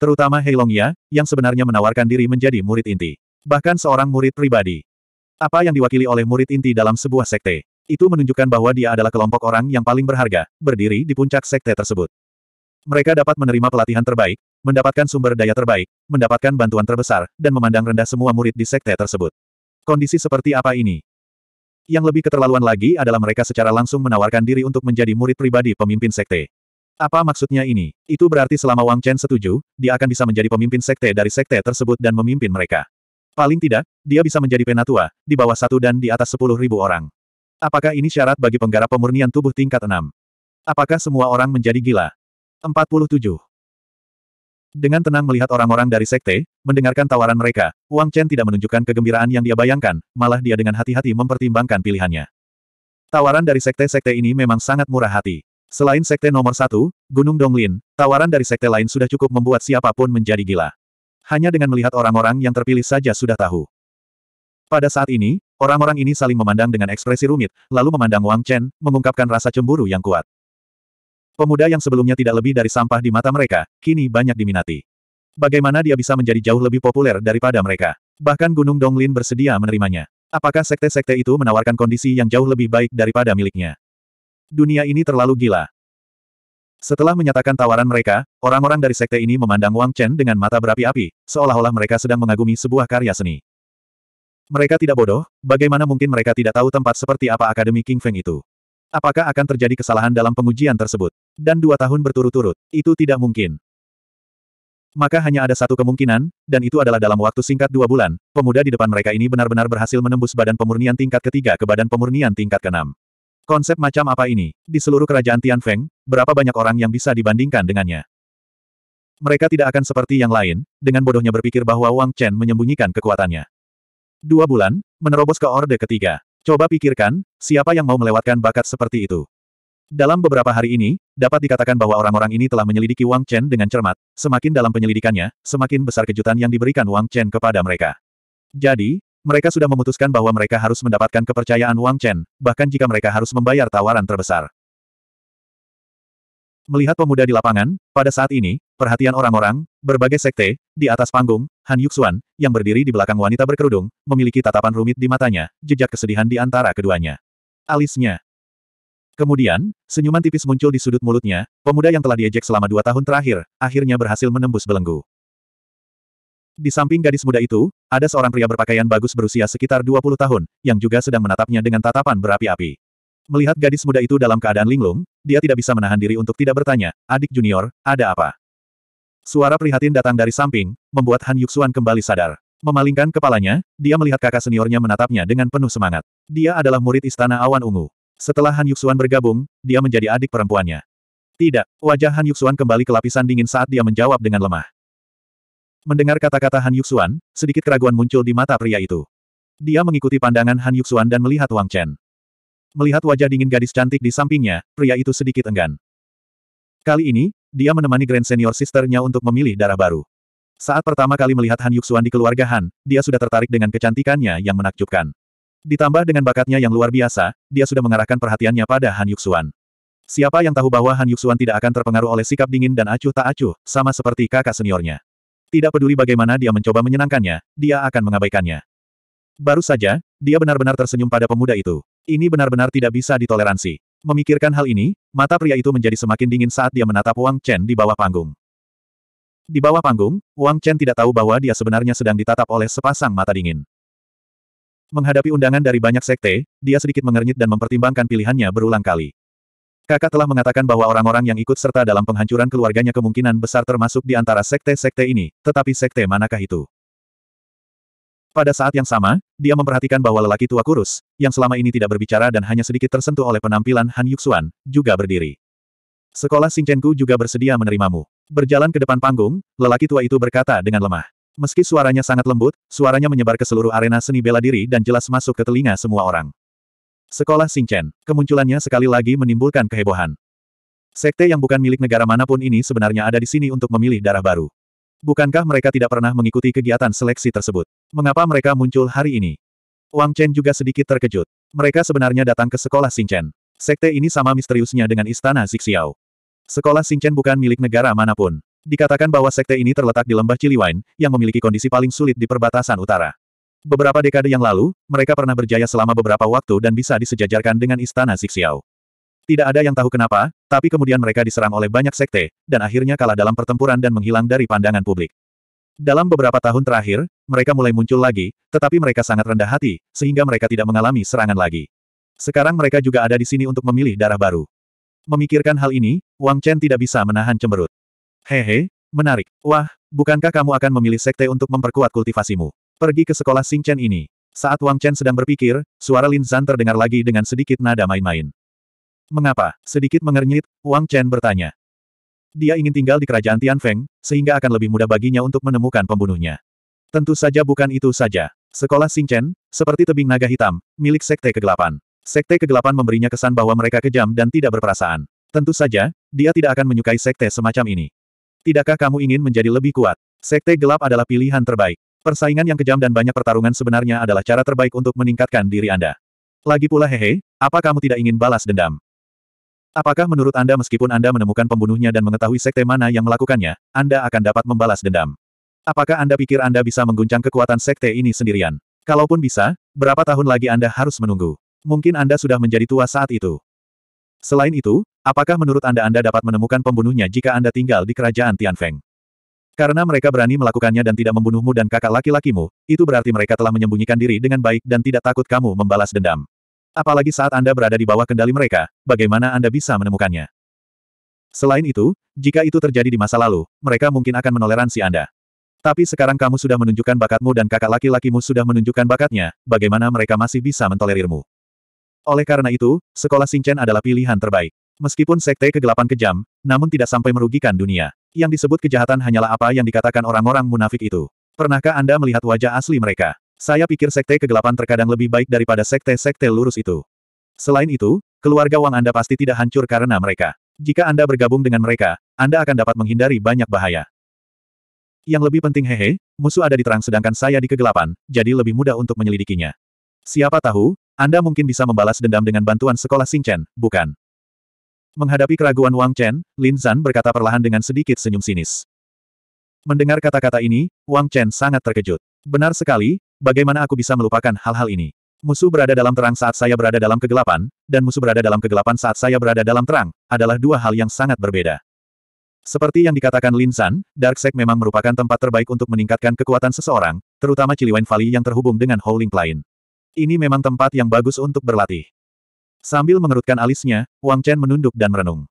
Terutama Heilongya, yang sebenarnya menawarkan diri menjadi murid inti. Bahkan seorang murid pribadi. Apa yang diwakili oleh murid inti dalam sebuah sekte? Itu menunjukkan bahwa dia adalah kelompok orang yang paling berharga, berdiri di puncak sekte tersebut. Mereka dapat menerima pelatihan terbaik, mendapatkan sumber daya terbaik, mendapatkan bantuan terbesar, dan memandang rendah semua murid di sekte tersebut. Kondisi seperti apa ini? Yang lebih keterlaluan lagi adalah mereka secara langsung menawarkan diri untuk menjadi murid pribadi pemimpin sekte. Apa maksudnya ini? Itu berarti selama Wang Chen setuju, dia akan bisa menjadi pemimpin sekte dari sekte tersebut dan memimpin mereka. Paling tidak, dia bisa menjadi penatua, di bawah satu dan di atas sepuluh ribu orang. Apakah ini syarat bagi penggarap pemurnian tubuh tingkat 6? Apakah semua orang menjadi gila? 47. Dengan tenang melihat orang-orang dari sekte, mendengarkan tawaran mereka, Wang Chen tidak menunjukkan kegembiraan yang dia bayangkan, malah dia dengan hati-hati mempertimbangkan pilihannya. Tawaran dari sekte-sekte ini memang sangat murah hati. Selain sekte nomor satu, Gunung Donglin, tawaran dari sekte lain sudah cukup membuat siapapun menjadi gila. Hanya dengan melihat orang-orang yang terpilih saja sudah tahu. Pada saat ini, Orang-orang ini saling memandang dengan ekspresi rumit, lalu memandang Wang Chen, mengungkapkan rasa cemburu yang kuat. Pemuda yang sebelumnya tidak lebih dari sampah di mata mereka, kini banyak diminati. Bagaimana dia bisa menjadi jauh lebih populer daripada mereka? Bahkan Gunung Donglin bersedia menerimanya. Apakah sekte-sekte itu menawarkan kondisi yang jauh lebih baik daripada miliknya? Dunia ini terlalu gila. Setelah menyatakan tawaran mereka, orang-orang dari sekte ini memandang Wang Chen dengan mata berapi-api, seolah-olah mereka sedang mengagumi sebuah karya seni. Mereka tidak bodoh, bagaimana mungkin mereka tidak tahu tempat seperti apa Akademi King Feng itu? Apakah akan terjadi kesalahan dalam pengujian tersebut? Dan dua tahun berturut-turut, itu tidak mungkin. Maka hanya ada satu kemungkinan, dan itu adalah dalam waktu singkat dua bulan, pemuda di depan mereka ini benar-benar berhasil menembus badan pemurnian tingkat ketiga ke badan pemurnian tingkat keenam. Konsep macam apa ini? Di seluruh kerajaan Tian Feng, berapa banyak orang yang bisa dibandingkan dengannya? Mereka tidak akan seperti yang lain, dengan bodohnya berpikir bahwa Wang Chen menyembunyikan kekuatannya. Dua bulan, menerobos ke orde ketiga. Coba pikirkan, siapa yang mau melewatkan bakat seperti itu? Dalam beberapa hari ini, dapat dikatakan bahwa orang-orang ini telah menyelidiki Wang Chen dengan cermat. Semakin dalam penyelidikannya, semakin besar kejutan yang diberikan Wang Chen kepada mereka. Jadi, mereka sudah memutuskan bahwa mereka harus mendapatkan kepercayaan Wang Chen, bahkan jika mereka harus membayar tawaran terbesar. Melihat pemuda di lapangan, pada saat ini, Perhatian orang-orang, berbagai sekte, di atas panggung, Han Yuxuan, yang berdiri di belakang wanita berkerudung, memiliki tatapan rumit di matanya, jejak kesedihan di antara keduanya. Alisnya. Kemudian, senyuman tipis muncul di sudut mulutnya, pemuda yang telah diejek selama dua tahun terakhir, akhirnya berhasil menembus belenggu. Di samping gadis muda itu, ada seorang pria berpakaian bagus berusia sekitar 20 tahun, yang juga sedang menatapnya dengan tatapan berapi-api. Melihat gadis muda itu dalam keadaan linglung, dia tidak bisa menahan diri untuk tidak bertanya, adik junior, ada apa? Suara prihatin datang dari samping, membuat Han Yuxuan kembali sadar. Memalingkan kepalanya, dia melihat kakak seniornya menatapnya dengan penuh semangat. Dia adalah murid Istana Awan Ungu. Setelah Han Yuxuan bergabung, dia menjadi adik perempuannya. Tidak, wajah Han Yuxuan kembali ke lapisan dingin saat dia menjawab dengan lemah. Mendengar kata-kata Han Yuxuan, sedikit keraguan muncul di mata pria itu. Dia mengikuti pandangan Han Yuxuan dan melihat Wang Chen. Melihat wajah dingin gadis cantik di sampingnya, pria itu sedikit enggan. Kali ini, dia menemani Grand Senior Sisternya untuk memilih darah baru. Saat pertama kali melihat Han Yuxuan di keluarga Han, dia sudah tertarik dengan kecantikannya yang menakjubkan. Ditambah dengan bakatnya yang luar biasa, dia sudah mengarahkan perhatiannya pada Han Yuxuan. Siapa yang tahu bahwa Han Yuxuan tidak akan terpengaruh oleh sikap dingin dan acuh tak acuh, sama seperti kakak seniornya. Tidak peduli bagaimana dia mencoba menyenangkannya, dia akan mengabaikannya. Baru saja, dia benar-benar tersenyum pada pemuda itu. Ini benar-benar tidak bisa ditoleransi. Memikirkan hal ini, mata pria itu menjadi semakin dingin saat dia menatap Wang Chen di bawah panggung. Di bawah panggung, Wang Chen tidak tahu bahwa dia sebenarnya sedang ditatap oleh sepasang mata dingin. Menghadapi undangan dari banyak sekte, dia sedikit mengernyit dan mempertimbangkan pilihannya berulang kali. Kakak telah mengatakan bahwa orang-orang yang ikut serta dalam penghancuran keluarganya kemungkinan besar termasuk di antara sekte-sekte ini, tetapi sekte manakah itu? Pada saat yang sama, dia memperhatikan bahwa lelaki tua kurus, yang selama ini tidak berbicara dan hanya sedikit tersentuh oleh penampilan Han Yuxuan, juga berdiri. Sekolah Singchenku juga bersedia menerimamu. Berjalan ke depan panggung, lelaki tua itu berkata dengan lemah. Meski suaranya sangat lembut, suaranya menyebar ke seluruh arena seni bela diri dan jelas masuk ke telinga semua orang. Sekolah Singchen, kemunculannya sekali lagi menimbulkan kehebohan. Sekte yang bukan milik negara manapun ini sebenarnya ada di sini untuk memilih darah baru. Bukankah mereka tidak pernah mengikuti kegiatan seleksi tersebut? Mengapa mereka muncul hari ini? Wang Chen juga sedikit terkejut. Mereka sebenarnya datang ke sekolah Xingchen. Sekte ini sama misteriusnya dengan istana Zixiao. Sekolah Xingchen bukan milik negara manapun. Dikatakan bahwa sekte ini terletak di lembah Ciliwain, yang memiliki kondisi paling sulit di perbatasan utara. Beberapa dekade yang lalu, mereka pernah berjaya selama beberapa waktu dan bisa disejajarkan dengan istana Zixiao. Tidak ada yang tahu kenapa, tapi kemudian mereka diserang oleh banyak sekte, dan akhirnya kalah dalam pertempuran dan menghilang dari pandangan publik. Dalam beberapa tahun terakhir, mereka mulai muncul lagi, tetapi mereka sangat rendah hati, sehingga mereka tidak mengalami serangan lagi. Sekarang mereka juga ada di sini untuk memilih darah baru. Memikirkan hal ini, Wang Chen tidak bisa menahan cemberut. Hehe, menarik. Wah, bukankah kamu akan memilih sekte untuk memperkuat kultivasimu? Pergi ke sekolah Xing Chen ini. Saat Wang Chen sedang berpikir, suara Lin Zhan terdengar lagi dengan sedikit nada main-main. Mengapa? Sedikit mengernyit, Wang Chen bertanya. Dia ingin tinggal di kerajaan Tianfeng, sehingga akan lebih mudah baginya untuk menemukan pembunuhnya. Tentu saja bukan itu saja. Sekolah Xingchen, seperti tebing naga hitam, milik Sekte Kegelapan. Sekte Kegelapan memberinya kesan bahwa mereka kejam dan tidak berperasaan. Tentu saja, dia tidak akan menyukai sekte semacam ini. Tidakkah kamu ingin menjadi lebih kuat? Sekte gelap adalah pilihan terbaik. Persaingan yang kejam dan banyak pertarungan sebenarnya adalah cara terbaik untuk meningkatkan diri Anda. Lagi pula hehe, apa kamu tidak ingin balas dendam? Apakah menurut Anda meskipun Anda menemukan pembunuhnya dan mengetahui sekte mana yang melakukannya, Anda akan dapat membalas dendam? Apakah Anda pikir Anda bisa mengguncang kekuatan sekte ini sendirian? Kalaupun bisa, berapa tahun lagi Anda harus menunggu? Mungkin Anda sudah menjadi tua saat itu. Selain itu, apakah menurut Anda Anda dapat menemukan pembunuhnya jika Anda tinggal di kerajaan Tianfeng? Karena mereka berani melakukannya dan tidak membunuhmu dan kakak laki-lakimu, itu berarti mereka telah menyembunyikan diri dengan baik dan tidak takut kamu membalas dendam. Apalagi saat Anda berada di bawah kendali mereka, bagaimana Anda bisa menemukannya? Selain itu, jika itu terjadi di masa lalu, mereka mungkin akan menoleransi Anda. Tapi sekarang kamu sudah menunjukkan bakatmu dan kakak laki-lakimu sudah menunjukkan bakatnya, bagaimana mereka masih bisa mentolerirmu. Oleh karena itu, sekolah Sinchen adalah pilihan terbaik. Meskipun sekte kegelapan kejam, namun tidak sampai merugikan dunia. Yang disebut kejahatan hanyalah apa yang dikatakan orang-orang munafik itu. Pernahkah Anda melihat wajah asli mereka? Saya pikir sekte kegelapan terkadang lebih baik daripada sekte-sekte lurus itu. Selain itu, keluarga Wang Anda pasti tidak hancur karena mereka. Jika Anda bergabung dengan mereka, Anda akan dapat menghindari banyak bahaya. Yang lebih penting hehe, musuh ada di terang sedangkan saya di kegelapan, jadi lebih mudah untuk menyelidikinya. Siapa tahu, Anda mungkin bisa membalas dendam dengan bantuan sekolah Chen, bukan? Menghadapi keraguan Wang Chen, Lin Zan berkata perlahan dengan sedikit senyum sinis. Mendengar kata-kata ini, Wang Chen sangat terkejut. Benar sekali, Bagaimana aku bisa melupakan hal-hal ini? Musuh berada dalam terang saat saya berada dalam kegelapan, dan musuh berada dalam kegelapan saat saya berada dalam terang, adalah dua hal yang sangat berbeda. Seperti yang dikatakan Lin San, Darksec memang merupakan tempat terbaik untuk meningkatkan kekuatan seseorang, terutama Ciliwen Valley yang terhubung dengan Howling Plain. Ini memang tempat yang bagus untuk berlatih. Sambil mengerutkan alisnya, Wang Chen menunduk dan merenung.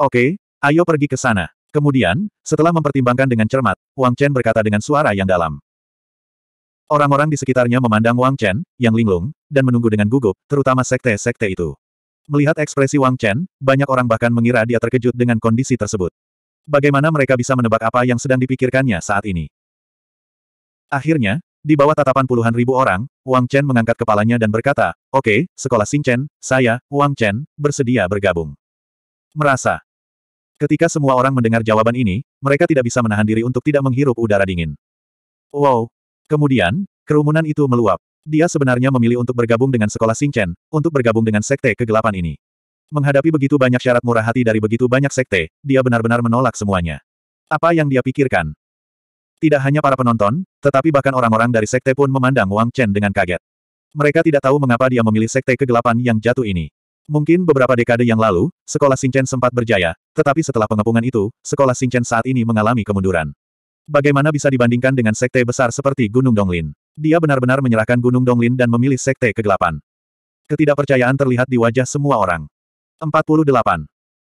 Oke, ayo pergi ke sana. Kemudian, setelah mempertimbangkan dengan cermat, Wang Chen berkata dengan suara yang dalam. Orang-orang di sekitarnya memandang Wang Chen, yang linglung, dan menunggu dengan gugup, terutama sekte-sekte itu. Melihat ekspresi Wang Chen, banyak orang bahkan mengira dia terkejut dengan kondisi tersebut. Bagaimana mereka bisa menebak apa yang sedang dipikirkannya saat ini? Akhirnya, di bawah tatapan puluhan ribu orang, Wang Chen mengangkat kepalanya dan berkata, Oke, okay, sekolah Chen, saya, Wang Chen, bersedia bergabung. Merasa. Ketika semua orang mendengar jawaban ini, mereka tidak bisa menahan diri untuk tidak menghirup udara dingin. Wow, Kemudian, kerumunan itu meluap. Dia sebenarnya memilih untuk bergabung dengan sekolah Singchen, untuk bergabung dengan sekte kegelapan ini. Menghadapi begitu banyak syarat murah hati dari begitu banyak sekte, dia benar-benar menolak semuanya. Apa yang dia pikirkan? Tidak hanya para penonton, tetapi bahkan orang-orang dari sekte pun memandang Wang Chen dengan kaget. Mereka tidak tahu mengapa dia memilih sekte kegelapan yang jatuh ini. Mungkin beberapa dekade yang lalu, sekolah Singchen sempat berjaya, tetapi setelah pengepungan itu, sekolah Singchen saat ini mengalami kemunduran. Bagaimana bisa dibandingkan dengan sekte besar seperti Gunung Donglin? Dia benar-benar menyerahkan Gunung Donglin dan memilih sekte kegelapan. Ketidakpercayaan terlihat di wajah semua orang. 48.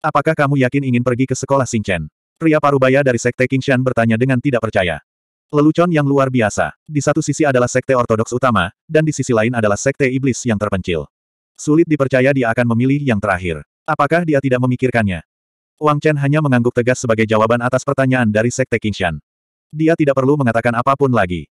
Apakah kamu yakin ingin pergi ke sekolah Xingchen? Pria parubaya dari sekte Kingshan bertanya dengan tidak percaya. Lelucon yang luar biasa. Di satu sisi adalah sekte ortodoks utama, dan di sisi lain adalah sekte iblis yang terpencil. Sulit dipercaya dia akan memilih yang terakhir. Apakah dia tidak memikirkannya? Wang Chen hanya mengangguk tegas sebagai jawaban atas pertanyaan dari sekte Kingshan. Dia tidak perlu mengatakan apapun lagi.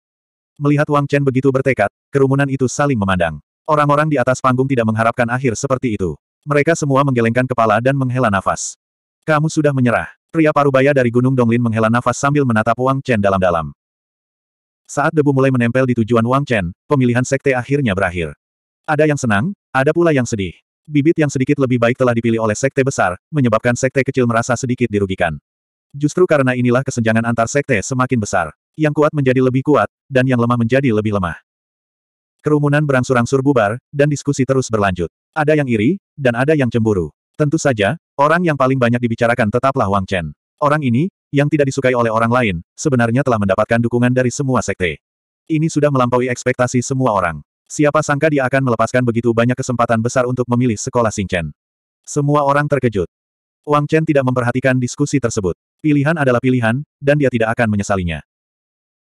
Melihat Wang Chen begitu bertekad, kerumunan itu saling memandang. Orang-orang di atas panggung tidak mengharapkan akhir seperti itu. Mereka semua menggelengkan kepala dan menghela nafas. Kamu sudah menyerah. Pria parubaya dari Gunung Donglin menghela nafas sambil menatap Wang Chen dalam-dalam. Saat debu mulai menempel di tujuan Wang Chen, pemilihan sekte akhirnya berakhir. Ada yang senang, ada pula yang sedih. Bibit yang sedikit lebih baik telah dipilih oleh sekte besar, menyebabkan sekte kecil merasa sedikit dirugikan. Justru karena inilah kesenjangan antar sekte semakin besar. Yang kuat menjadi lebih kuat, dan yang lemah menjadi lebih lemah. Kerumunan berangsur-angsur bubar, dan diskusi terus berlanjut. Ada yang iri, dan ada yang cemburu. Tentu saja, orang yang paling banyak dibicarakan tetaplah Wang Chen. Orang ini, yang tidak disukai oleh orang lain, sebenarnya telah mendapatkan dukungan dari semua sekte. Ini sudah melampaui ekspektasi semua orang. Siapa sangka dia akan melepaskan begitu banyak kesempatan besar untuk memilih sekolah Chen? Semua orang terkejut. Wang Chen tidak memperhatikan diskusi tersebut. Pilihan adalah pilihan, dan dia tidak akan menyesalinya.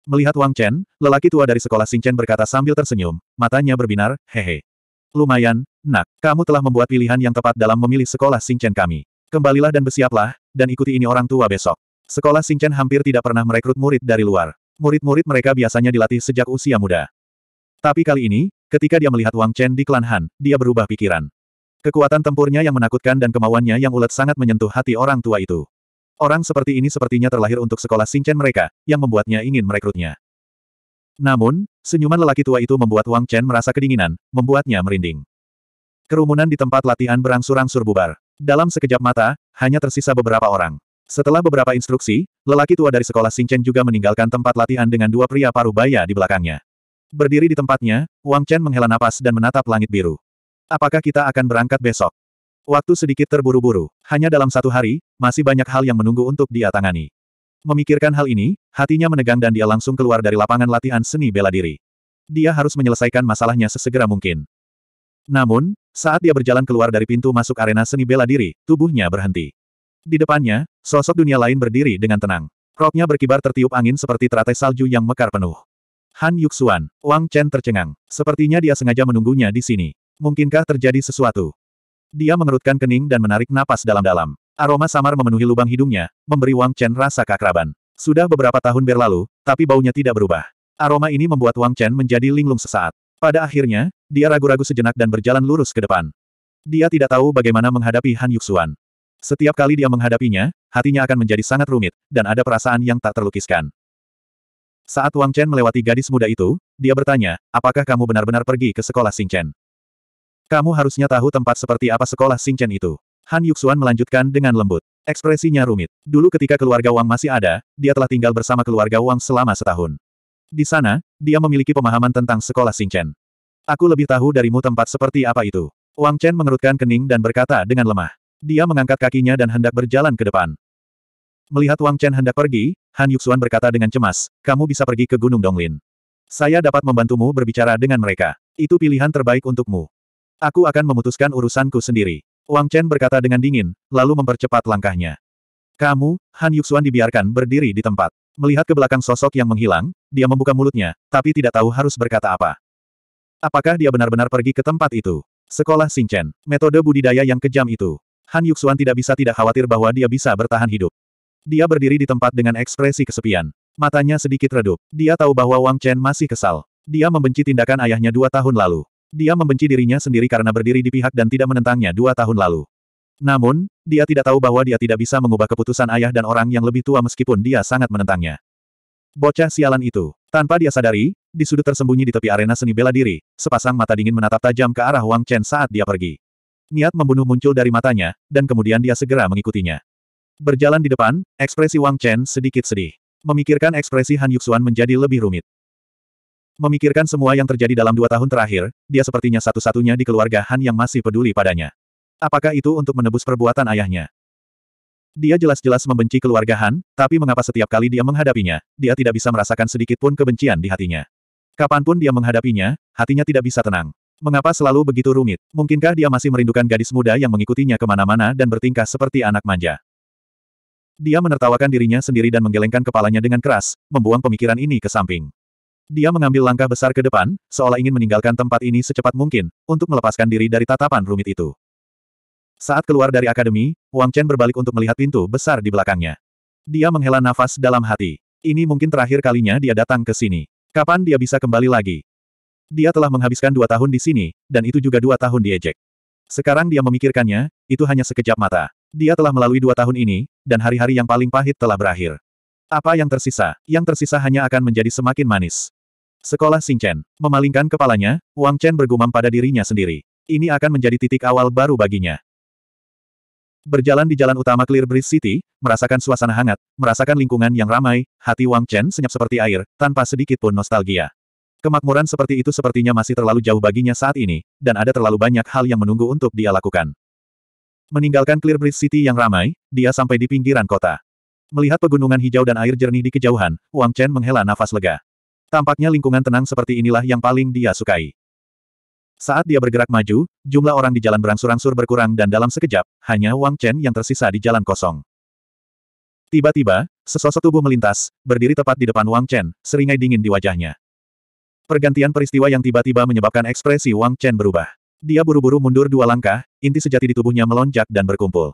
Melihat Wang Chen, lelaki tua dari sekolah Xing Chen berkata sambil tersenyum, matanya berbinar, hehe. Lumayan, nak, kamu telah membuat pilihan yang tepat dalam memilih sekolah Xing Chen kami. Kembalilah dan bersiaplah, dan ikuti ini orang tua besok. Sekolah Xing Chen hampir tidak pernah merekrut murid dari luar. Murid-murid mereka biasanya dilatih sejak usia muda. Tapi kali ini, ketika dia melihat Wang Chen di klan Han, dia berubah pikiran. Kekuatan tempurnya yang menakutkan dan kemauannya yang ulet sangat menyentuh hati orang tua itu. Orang seperti ini sepertinya terlahir untuk sekolah Xingchen mereka, yang membuatnya ingin merekrutnya. Namun, senyuman lelaki tua itu membuat Wang Chen merasa kedinginan, membuatnya merinding. Kerumunan di tempat latihan berangsur-angsur bubar. Dalam sekejap mata, hanya tersisa beberapa orang. Setelah beberapa instruksi, lelaki tua dari sekolah Xingchen juga meninggalkan tempat latihan dengan dua pria paruh baya di belakangnya. Berdiri di tempatnya, Wang Chen menghela napas dan menatap langit biru. Apakah kita akan berangkat besok? Waktu sedikit terburu-buru, hanya dalam satu hari, masih banyak hal yang menunggu untuk dia tangani. Memikirkan hal ini, hatinya menegang dan dia langsung keluar dari lapangan latihan seni bela diri. Dia harus menyelesaikan masalahnya sesegera mungkin. Namun, saat dia berjalan keluar dari pintu masuk arena seni bela diri, tubuhnya berhenti. Di depannya, sosok dunia lain berdiri dengan tenang. Roknya berkibar tertiup angin seperti teratai salju yang mekar penuh. Han Yuxuan, Wang Chen tercengang. Sepertinya dia sengaja menunggunya di sini. Mungkinkah terjadi sesuatu? Dia mengerutkan kening dan menarik napas dalam-dalam. Aroma samar memenuhi lubang hidungnya, memberi Wang Chen rasa keakraban. Sudah beberapa tahun berlalu, tapi baunya tidak berubah. Aroma ini membuat Wang Chen menjadi linglung sesaat. Pada akhirnya, dia ragu-ragu sejenak dan berjalan lurus ke depan. Dia tidak tahu bagaimana menghadapi Han Yuxuan. Setiap kali dia menghadapinya, hatinya akan menjadi sangat rumit, dan ada perasaan yang tak terlukiskan. Saat Wang Chen melewati gadis muda itu, dia bertanya, apakah kamu benar-benar pergi ke sekolah Xing Chen? Kamu harusnya tahu tempat seperti apa sekolah Singchen itu. Han Yuxuan melanjutkan dengan lembut. Ekspresinya rumit. Dulu ketika keluarga Wang masih ada, dia telah tinggal bersama keluarga Wang selama setahun. Di sana, dia memiliki pemahaman tentang sekolah Singchen. Aku lebih tahu darimu tempat seperti apa itu. Wang Chen mengerutkan kening dan berkata dengan lemah. Dia mengangkat kakinya dan hendak berjalan ke depan. Melihat Wang Chen hendak pergi, Han Yuxuan berkata dengan cemas, kamu bisa pergi ke Gunung Donglin. Saya dapat membantumu berbicara dengan mereka. Itu pilihan terbaik untukmu. Aku akan memutuskan urusanku sendiri. Wang Chen berkata dengan dingin, lalu mempercepat langkahnya. Kamu, Han Yuxuan dibiarkan berdiri di tempat. Melihat ke belakang sosok yang menghilang, dia membuka mulutnya, tapi tidak tahu harus berkata apa. Apakah dia benar-benar pergi ke tempat itu? Sekolah Chen, metode budidaya yang kejam itu. Han Yuxuan tidak bisa tidak khawatir bahwa dia bisa bertahan hidup. Dia berdiri di tempat dengan ekspresi kesepian. Matanya sedikit redup. Dia tahu bahwa Wang Chen masih kesal. Dia membenci tindakan ayahnya dua tahun lalu. Dia membenci dirinya sendiri karena berdiri di pihak dan tidak menentangnya dua tahun lalu. Namun, dia tidak tahu bahwa dia tidak bisa mengubah keputusan ayah dan orang yang lebih tua meskipun dia sangat menentangnya. Bocah sialan itu, tanpa dia sadari, di sudut tersembunyi di tepi arena seni bela diri, sepasang mata dingin menatap tajam ke arah Wang Chen saat dia pergi. Niat membunuh muncul dari matanya, dan kemudian dia segera mengikutinya. Berjalan di depan, ekspresi Wang Chen sedikit sedih. Memikirkan ekspresi Han Yuxuan menjadi lebih rumit. Memikirkan semua yang terjadi dalam dua tahun terakhir, dia sepertinya satu-satunya di keluarga Han yang masih peduli padanya. Apakah itu untuk menebus perbuatan ayahnya? Dia jelas-jelas membenci keluarga Han, tapi mengapa setiap kali dia menghadapinya, dia tidak bisa merasakan sedikit pun kebencian di hatinya. Kapanpun dia menghadapinya, hatinya tidak bisa tenang. Mengapa selalu begitu rumit? Mungkinkah dia masih merindukan gadis muda yang mengikutinya kemana-mana dan bertingkah seperti anak manja? Dia menertawakan dirinya sendiri dan menggelengkan kepalanya dengan keras, membuang pemikiran ini ke samping. Dia mengambil langkah besar ke depan, seolah ingin meninggalkan tempat ini secepat mungkin, untuk melepaskan diri dari tatapan rumit itu. Saat keluar dari akademi, Wang Chen berbalik untuk melihat pintu besar di belakangnya. Dia menghela nafas dalam hati. Ini mungkin terakhir kalinya dia datang ke sini. Kapan dia bisa kembali lagi? Dia telah menghabiskan dua tahun di sini, dan itu juga dua tahun diejek. Sekarang dia memikirkannya, itu hanya sekejap mata. Dia telah melalui dua tahun ini, dan hari-hari yang paling pahit telah berakhir. Apa yang tersisa? Yang tersisa hanya akan menjadi semakin manis. Sekolah Chen Memalingkan kepalanya, Wang Chen bergumam pada dirinya sendiri. Ini akan menjadi titik awal baru baginya. Berjalan di jalan utama Clear Breeze City, merasakan suasana hangat, merasakan lingkungan yang ramai, hati Wang Chen senyap seperti air, tanpa sedikit pun nostalgia. Kemakmuran seperti itu sepertinya masih terlalu jauh baginya saat ini, dan ada terlalu banyak hal yang menunggu untuk dia lakukan. Meninggalkan Clear Breeze City yang ramai, dia sampai di pinggiran kota. Melihat pegunungan hijau dan air jernih di kejauhan, Wang Chen menghela nafas lega. Tampaknya lingkungan tenang seperti inilah yang paling dia sukai. Saat dia bergerak maju, jumlah orang di jalan berangsur-angsur berkurang dan dalam sekejap, hanya Wang Chen yang tersisa di jalan kosong. Tiba-tiba, sesosok tubuh melintas, berdiri tepat di depan Wang Chen, seringai dingin di wajahnya. Pergantian peristiwa yang tiba-tiba menyebabkan ekspresi Wang Chen berubah. Dia buru-buru mundur dua langkah, inti sejati di tubuhnya melonjak dan berkumpul.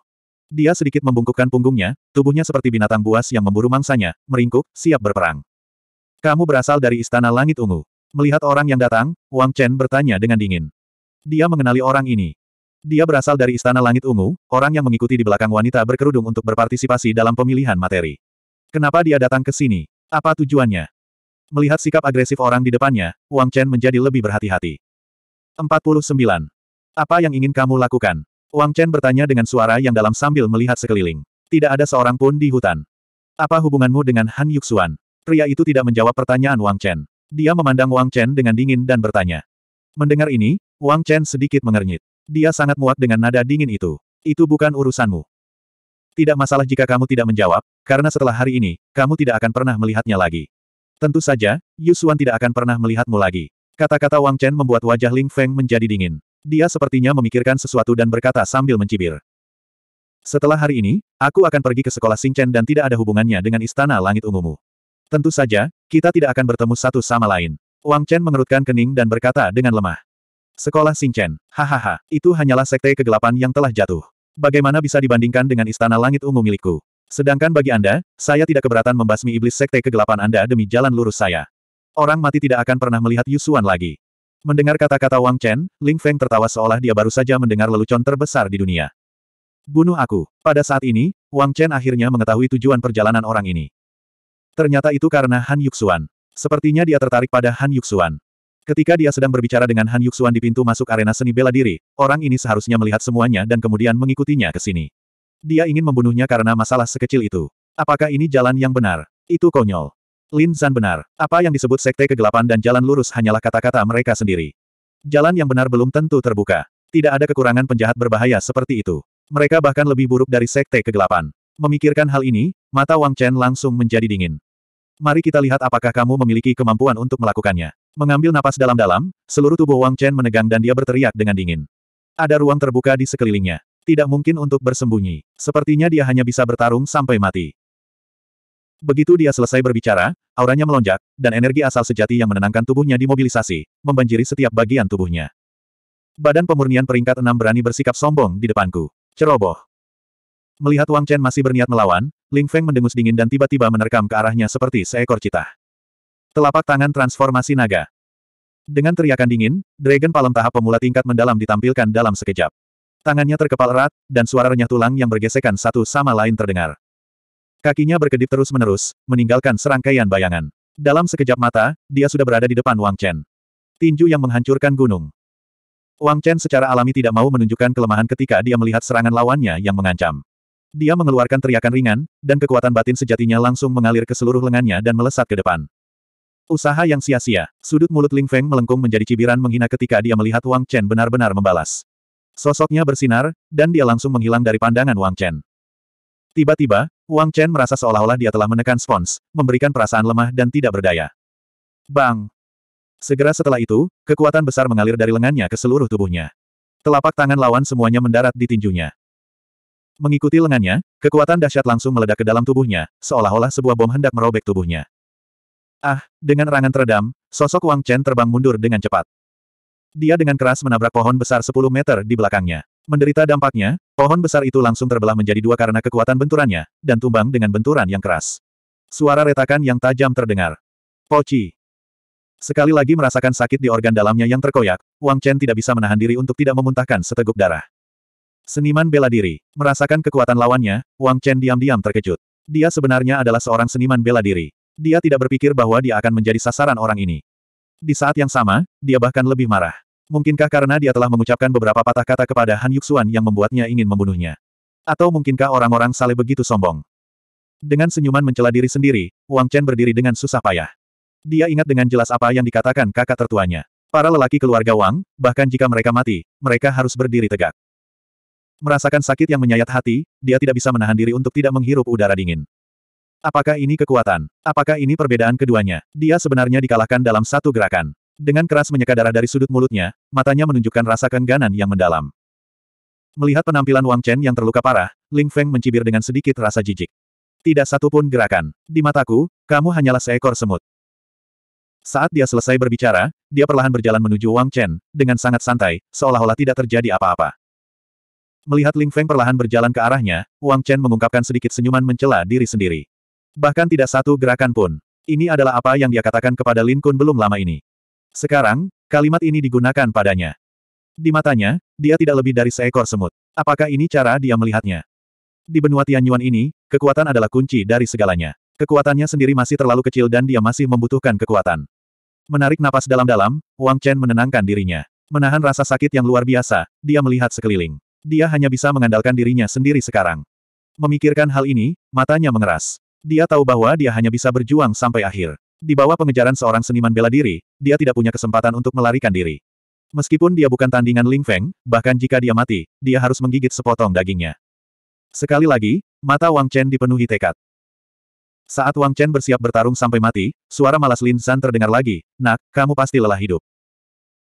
Dia sedikit membungkukkan punggungnya, tubuhnya seperti binatang buas yang memburu mangsanya, meringkuk, siap berperang. Kamu berasal dari Istana Langit Ungu. Melihat orang yang datang, Wang Chen bertanya dengan dingin. Dia mengenali orang ini. Dia berasal dari Istana Langit Ungu, orang yang mengikuti di belakang wanita berkerudung untuk berpartisipasi dalam pemilihan materi. Kenapa dia datang ke sini? Apa tujuannya? Melihat sikap agresif orang di depannya, Wang Chen menjadi lebih berhati-hati. 49. Apa yang ingin kamu lakukan? Wang Chen bertanya dengan suara yang dalam sambil melihat sekeliling. Tidak ada seorang pun di hutan. Apa hubunganmu dengan Han Yuxuan? Pria itu tidak menjawab pertanyaan Wang Chen. Dia memandang Wang Chen dengan dingin dan bertanya. Mendengar ini, Wang Chen sedikit mengernyit. Dia sangat muak dengan nada dingin itu. Itu bukan urusanmu. Tidak masalah jika kamu tidak menjawab, karena setelah hari ini, kamu tidak akan pernah melihatnya lagi. Tentu saja, Yusuan tidak akan pernah melihatmu lagi. Kata-kata Wang Chen membuat wajah Ling Feng menjadi dingin. Dia sepertinya memikirkan sesuatu dan berkata sambil mencibir. Setelah hari ini, aku akan pergi ke sekolah Chen dan tidak ada hubungannya dengan istana langit ungumu. Tentu saja, kita tidak akan bertemu satu sama lain. Wang Chen mengerutkan kening dan berkata dengan lemah. Sekolah Chen, hahaha, itu hanyalah sekte kegelapan yang telah jatuh. Bagaimana bisa dibandingkan dengan istana langit ungu milikku? Sedangkan bagi Anda, saya tidak keberatan membasmi iblis sekte kegelapan Anda demi jalan lurus saya. Orang mati tidak akan pernah melihat Yusuan lagi. Mendengar kata-kata Wang Chen, Ling Feng tertawa seolah dia baru saja mendengar lelucon terbesar di dunia. Bunuh aku. Pada saat ini, Wang Chen akhirnya mengetahui tujuan perjalanan orang ini. Ternyata itu karena Han Yuxuan. Sepertinya dia tertarik pada Han Yuxuan. Ketika dia sedang berbicara dengan Han Yuxuan di pintu masuk arena seni bela diri, orang ini seharusnya melihat semuanya dan kemudian mengikutinya ke sini. Dia ingin membunuhnya karena masalah sekecil itu. Apakah ini jalan yang benar? Itu konyol. Lin Zan benar. Apa yang disebut sekte kegelapan dan jalan lurus hanyalah kata-kata mereka sendiri. Jalan yang benar belum tentu terbuka. Tidak ada kekurangan penjahat berbahaya seperti itu. Mereka bahkan lebih buruk dari sekte kegelapan. Memikirkan hal ini, Mata Wang Chen langsung menjadi dingin. Mari kita lihat apakah kamu memiliki kemampuan untuk melakukannya. Mengambil napas dalam-dalam, seluruh tubuh Wang Chen menegang dan dia berteriak dengan dingin. Ada ruang terbuka di sekelilingnya. Tidak mungkin untuk bersembunyi. Sepertinya dia hanya bisa bertarung sampai mati. Begitu dia selesai berbicara, auranya melonjak, dan energi asal sejati yang menenangkan tubuhnya dimobilisasi, membanjiri setiap bagian tubuhnya. Badan pemurnian peringkat enam berani bersikap sombong di depanku. Ceroboh. Melihat Wang Chen masih berniat melawan, Ling Feng mendengus dingin dan tiba-tiba menerkam ke arahnya seperti seekor cita. Telapak tangan transformasi naga. Dengan teriakan dingin, Dragon Palem tahap pemula tingkat mendalam ditampilkan dalam sekejap. Tangannya terkepal erat, dan suara renyah tulang yang bergesekan satu sama lain terdengar. Kakinya berkedip terus-menerus, meninggalkan serangkaian bayangan. Dalam sekejap mata, dia sudah berada di depan Wang Chen. Tinju yang menghancurkan gunung. Wang Chen secara alami tidak mau menunjukkan kelemahan ketika dia melihat serangan lawannya yang mengancam. Dia mengeluarkan teriakan ringan, dan kekuatan batin sejatinya langsung mengalir ke seluruh lengannya dan melesat ke depan. Usaha yang sia-sia, sudut mulut Ling Feng melengkung menjadi cibiran menghina ketika dia melihat Wang Chen benar-benar membalas. Sosoknya bersinar, dan dia langsung menghilang dari pandangan Wang Chen. Tiba-tiba, Wang Chen merasa seolah-olah dia telah menekan spons, memberikan perasaan lemah dan tidak berdaya. Bang! Segera setelah itu, kekuatan besar mengalir dari lengannya ke seluruh tubuhnya. Telapak tangan lawan semuanya mendarat di tinjunya. Mengikuti lengannya, kekuatan dahsyat langsung meledak ke dalam tubuhnya, seolah-olah sebuah bom hendak merobek tubuhnya. Ah, dengan erangan teredam, sosok Wang Chen terbang mundur dengan cepat. Dia dengan keras menabrak pohon besar 10 meter di belakangnya. Menderita dampaknya, pohon besar itu langsung terbelah menjadi dua karena kekuatan benturannya, dan tumbang dengan benturan yang keras. Suara retakan yang tajam terdengar. Poci. Sekali lagi merasakan sakit di organ dalamnya yang terkoyak, Wang Chen tidak bisa menahan diri untuk tidak memuntahkan seteguk darah. Seniman bela diri. Merasakan kekuatan lawannya, Wang Chen diam-diam terkejut. Dia sebenarnya adalah seorang seniman bela diri. Dia tidak berpikir bahwa dia akan menjadi sasaran orang ini. Di saat yang sama, dia bahkan lebih marah. Mungkinkah karena dia telah mengucapkan beberapa patah kata kepada Han Yuxuan yang membuatnya ingin membunuhnya? Atau mungkinkah orang-orang saleh begitu sombong? Dengan senyuman mencela diri sendiri, Wang Chen berdiri dengan susah payah. Dia ingat dengan jelas apa yang dikatakan kakak tertuanya. Para lelaki keluarga Wang, bahkan jika mereka mati, mereka harus berdiri tegak. Merasakan sakit yang menyayat hati, dia tidak bisa menahan diri untuk tidak menghirup udara dingin. Apakah ini kekuatan? Apakah ini perbedaan keduanya? Dia sebenarnya dikalahkan dalam satu gerakan. Dengan keras menyeka darah dari sudut mulutnya, matanya menunjukkan rasa kengganan yang mendalam. Melihat penampilan Wang Chen yang terluka parah, Ling Feng mencibir dengan sedikit rasa jijik. Tidak satu pun gerakan. Di mataku, kamu hanyalah seekor semut. Saat dia selesai berbicara, dia perlahan berjalan menuju Wang Chen, dengan sangat santai, seolah-olah tidak terjadi apa-apa. Melihat Ling Feng perlahan berjalan ke arahnya, Wang Chen mengungkapkan sedikit senyuman mencela diri sendiri. Bahkan tidak satu gerakan pun. Ini adalah apa yang dia katakan kepada Lin Kun belum lama ini. Sekarang, kalimat ini digunakan padanya. Di matanya, dia tidak lebih dari seekor semut. Apakah ini cara dia melihatnya? Di benua Tianyuan ini, kekuatan adalah kunci dari segalanya. Kekuatannya sendiri masih terlalu kecil dan dia masih membutuhkan kekuatan. Menarik napas dalam-dalam, Wang Chen menenangkan dirinya. Menahan rasa sakit yang luar biasa, dia melihat sekeliling. Dia hanya bisa mengandalkan dirinya sendiri sekarang. Memikirkan hal ini, matanya mengeras. Dia tahu bahwa dia hanya bisa berjuang sampai akhir. Di bawah pengejaran seorang seniman bela diri, dia tidak punya kesempatan untuk melarikan diri. Meskipun dia bukan tandingan Ling Feng, bahkan jika dia mati, dia harus menggigit sepotong dagingnya. Sekali lagi, mata Wang Chen dipenuhi tekad. Saat Wang Chen bersiap bertarung sampai mati, suara malas Lin San terdengar lagi, Nak, kamu pasti lelah hidup.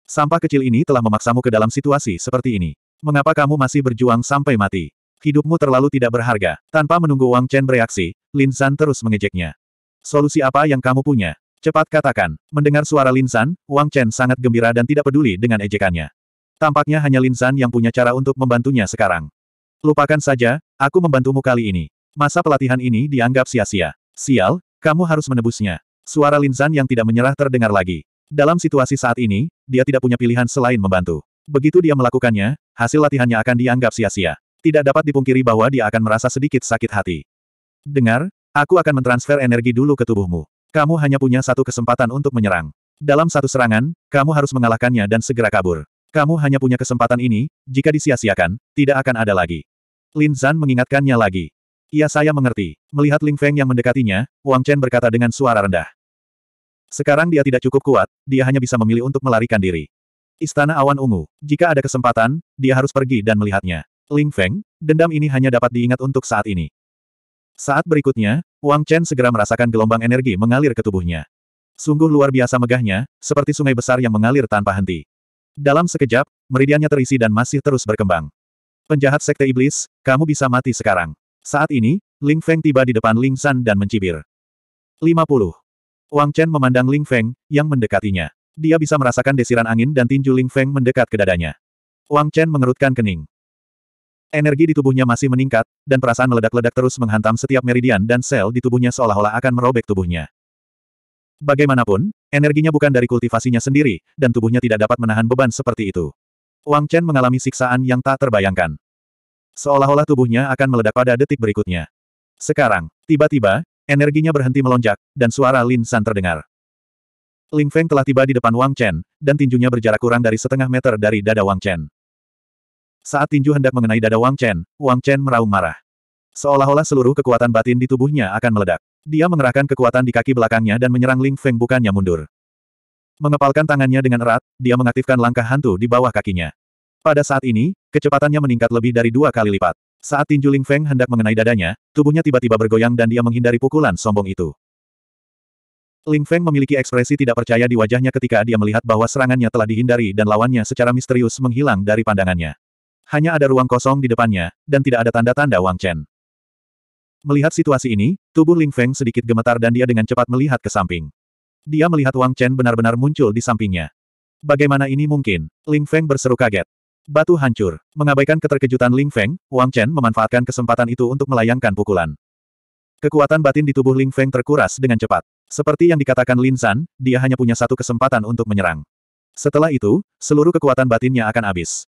Sampah kecil ini telah memaksamu ke dalam situasi seperti ini. Mengapa kamu masih berjuang sampai mati? Hidupmu terlalu tidak berharga. Tanpa menunggu Wang Chen bereaksi, Lin San terus mengejeknya. Solusi apa yang kamu punya? Cepat katakan. Mendengar suara Lin San, Wang Chen sangat gembira dan tidak peduli dengan ejekannya. Tampaknya hanya Lin San yang punya cara untuk membantunya sekarang. Lupakan saja, aku membantumu kali ini. Masa pelatihan ini dianggap sia-sia. Sial, kamu harus menebusnya. Suara Lin San yang tidak menyerah terdengar lagi. Dalam situasi saat ini, dia tidak punya pilihan selain membantu. Begitu dia melakukannya, hasil latihannya akan dianggap sia-sia. Tidak dapat dipungkiri bahwa dia akan merasa sedikit sakit hati. Dengar, aku akan mentransfer energi dulu ke tubuhmu. Kamu hanya punya satu kesempatan untuk menyerang. Dalam satu serangan, kamu harus mengalahkannya dan segera kabur. Kamu hanya punya kesempatan ini, jika disia-siakan, tidak akan ada lagi. Lin Zan mengingatkannya lagi. Iya saya mengerti. Melihat Ling Feng yang mendekatinya, Wang Chen berkata dengan suara rendah. Sekarang dia tidak cukup kuat, dia hanya bisa memilih untuk melarikan diri. Istana Awan Ungu. Jika ada kesempatan, dia harus pergi dan melihatnya. Ling Feng, dendam ini hanya dapat diingat untuk saat ini. Saat berikutnya, Wang Chen segera merasakan gelombang energi mengalir ke tubuhnya. Sungguh luar biasa megahnya, seperti sungai besar yang mengalir tanpa henti. Dalam sekejap, meridiannya terisi dan masih terus berkembang. Penjahat Sekte Iblis, kamu bisa mati sekarang. Saat ini, Ling Feng tiba di depan Ling San dan mencibir. 50. Wang Chen memandang Ling Feng, yang mendekatinya. Dia bisa merasakan desiran angin dan tinju Ling Feng mendekat ke dadanya. Wang Chen mengerutkan kening. Energi di tubuhnya masih meningkat, dan perasaan meledak-ledak terus menghantam setiap meridian dan sel di tubuhnya seolah-olah akan merobek tubuhnya. Bagaimanapun, energinya bukan dari kultivasinya sendiri, dan tubuhnya tidak dapat menahan beban seperti itu. Wang Chen mengalami siksaan yang tak terbayangkan. Seolah-olah tubuhnya akan meledak pada detik berikutnya. Sekarang, tiba-tiba, energinya berhenti melonjak, dan suara Lin San terdengar. Ling Feng telah tiba di depan Wang Chen, dan tinjunya berjarak kurang dari setengah meter dari dada Wang Chen. Saat tinju hendak mengenai dada Wang Chen, Wang Chen meraung marah. Seolah-olah seluruh kekuatan batin di tubuhnya akan meledak. Dia mengerahkan kekuatan di kaki belakangnya dan menyerang Ling Feng bukannya mundur. Mengepalkan tangannya dengan erat, dia mengaktifkan langkah hantu di bawah kakinya. Pada saat ini, kecepatannya meningkat lebih dari dua kali lipat. Saat tinju Ling Feng hendak mengenai dadanya, tubuhnya tiba-tiba bergoyang dan dia menghindari pukulan sombong itu. Ling Feng memiliki ekspresi tidak percaya di wajahnya ketika dia melihat bahwa serangannya telah dihindari dan lawannya secara misterius menghilang dari pandangannya. Hanya ada ruang kosong di depannya, dan tidak ada tanda-tanda Wang Chen. Melihat situasi ini, tubuh Ling Feng sedikit gemetar dan dia dengan cepat melihat ke samping. Dia melihat Wang Chen benar-benar muncul di sampingnya. Bagaimana ini mungkin? Ling Feng berseru kaget. Batu hancur. Mengabaikan keterkejutan Ling Feng, Wang Chen memanfaatkan kesempatan itu untuk melayangkan pukulan. Kekuatan batin di tubuh Ling Feng terkuras dengan cepat. Seperti yang dikatakan Lin San, dia hanya punya satu kesempatan untuk menyerang. Setelah itu, seluruh kekuatan batinnya akan habis.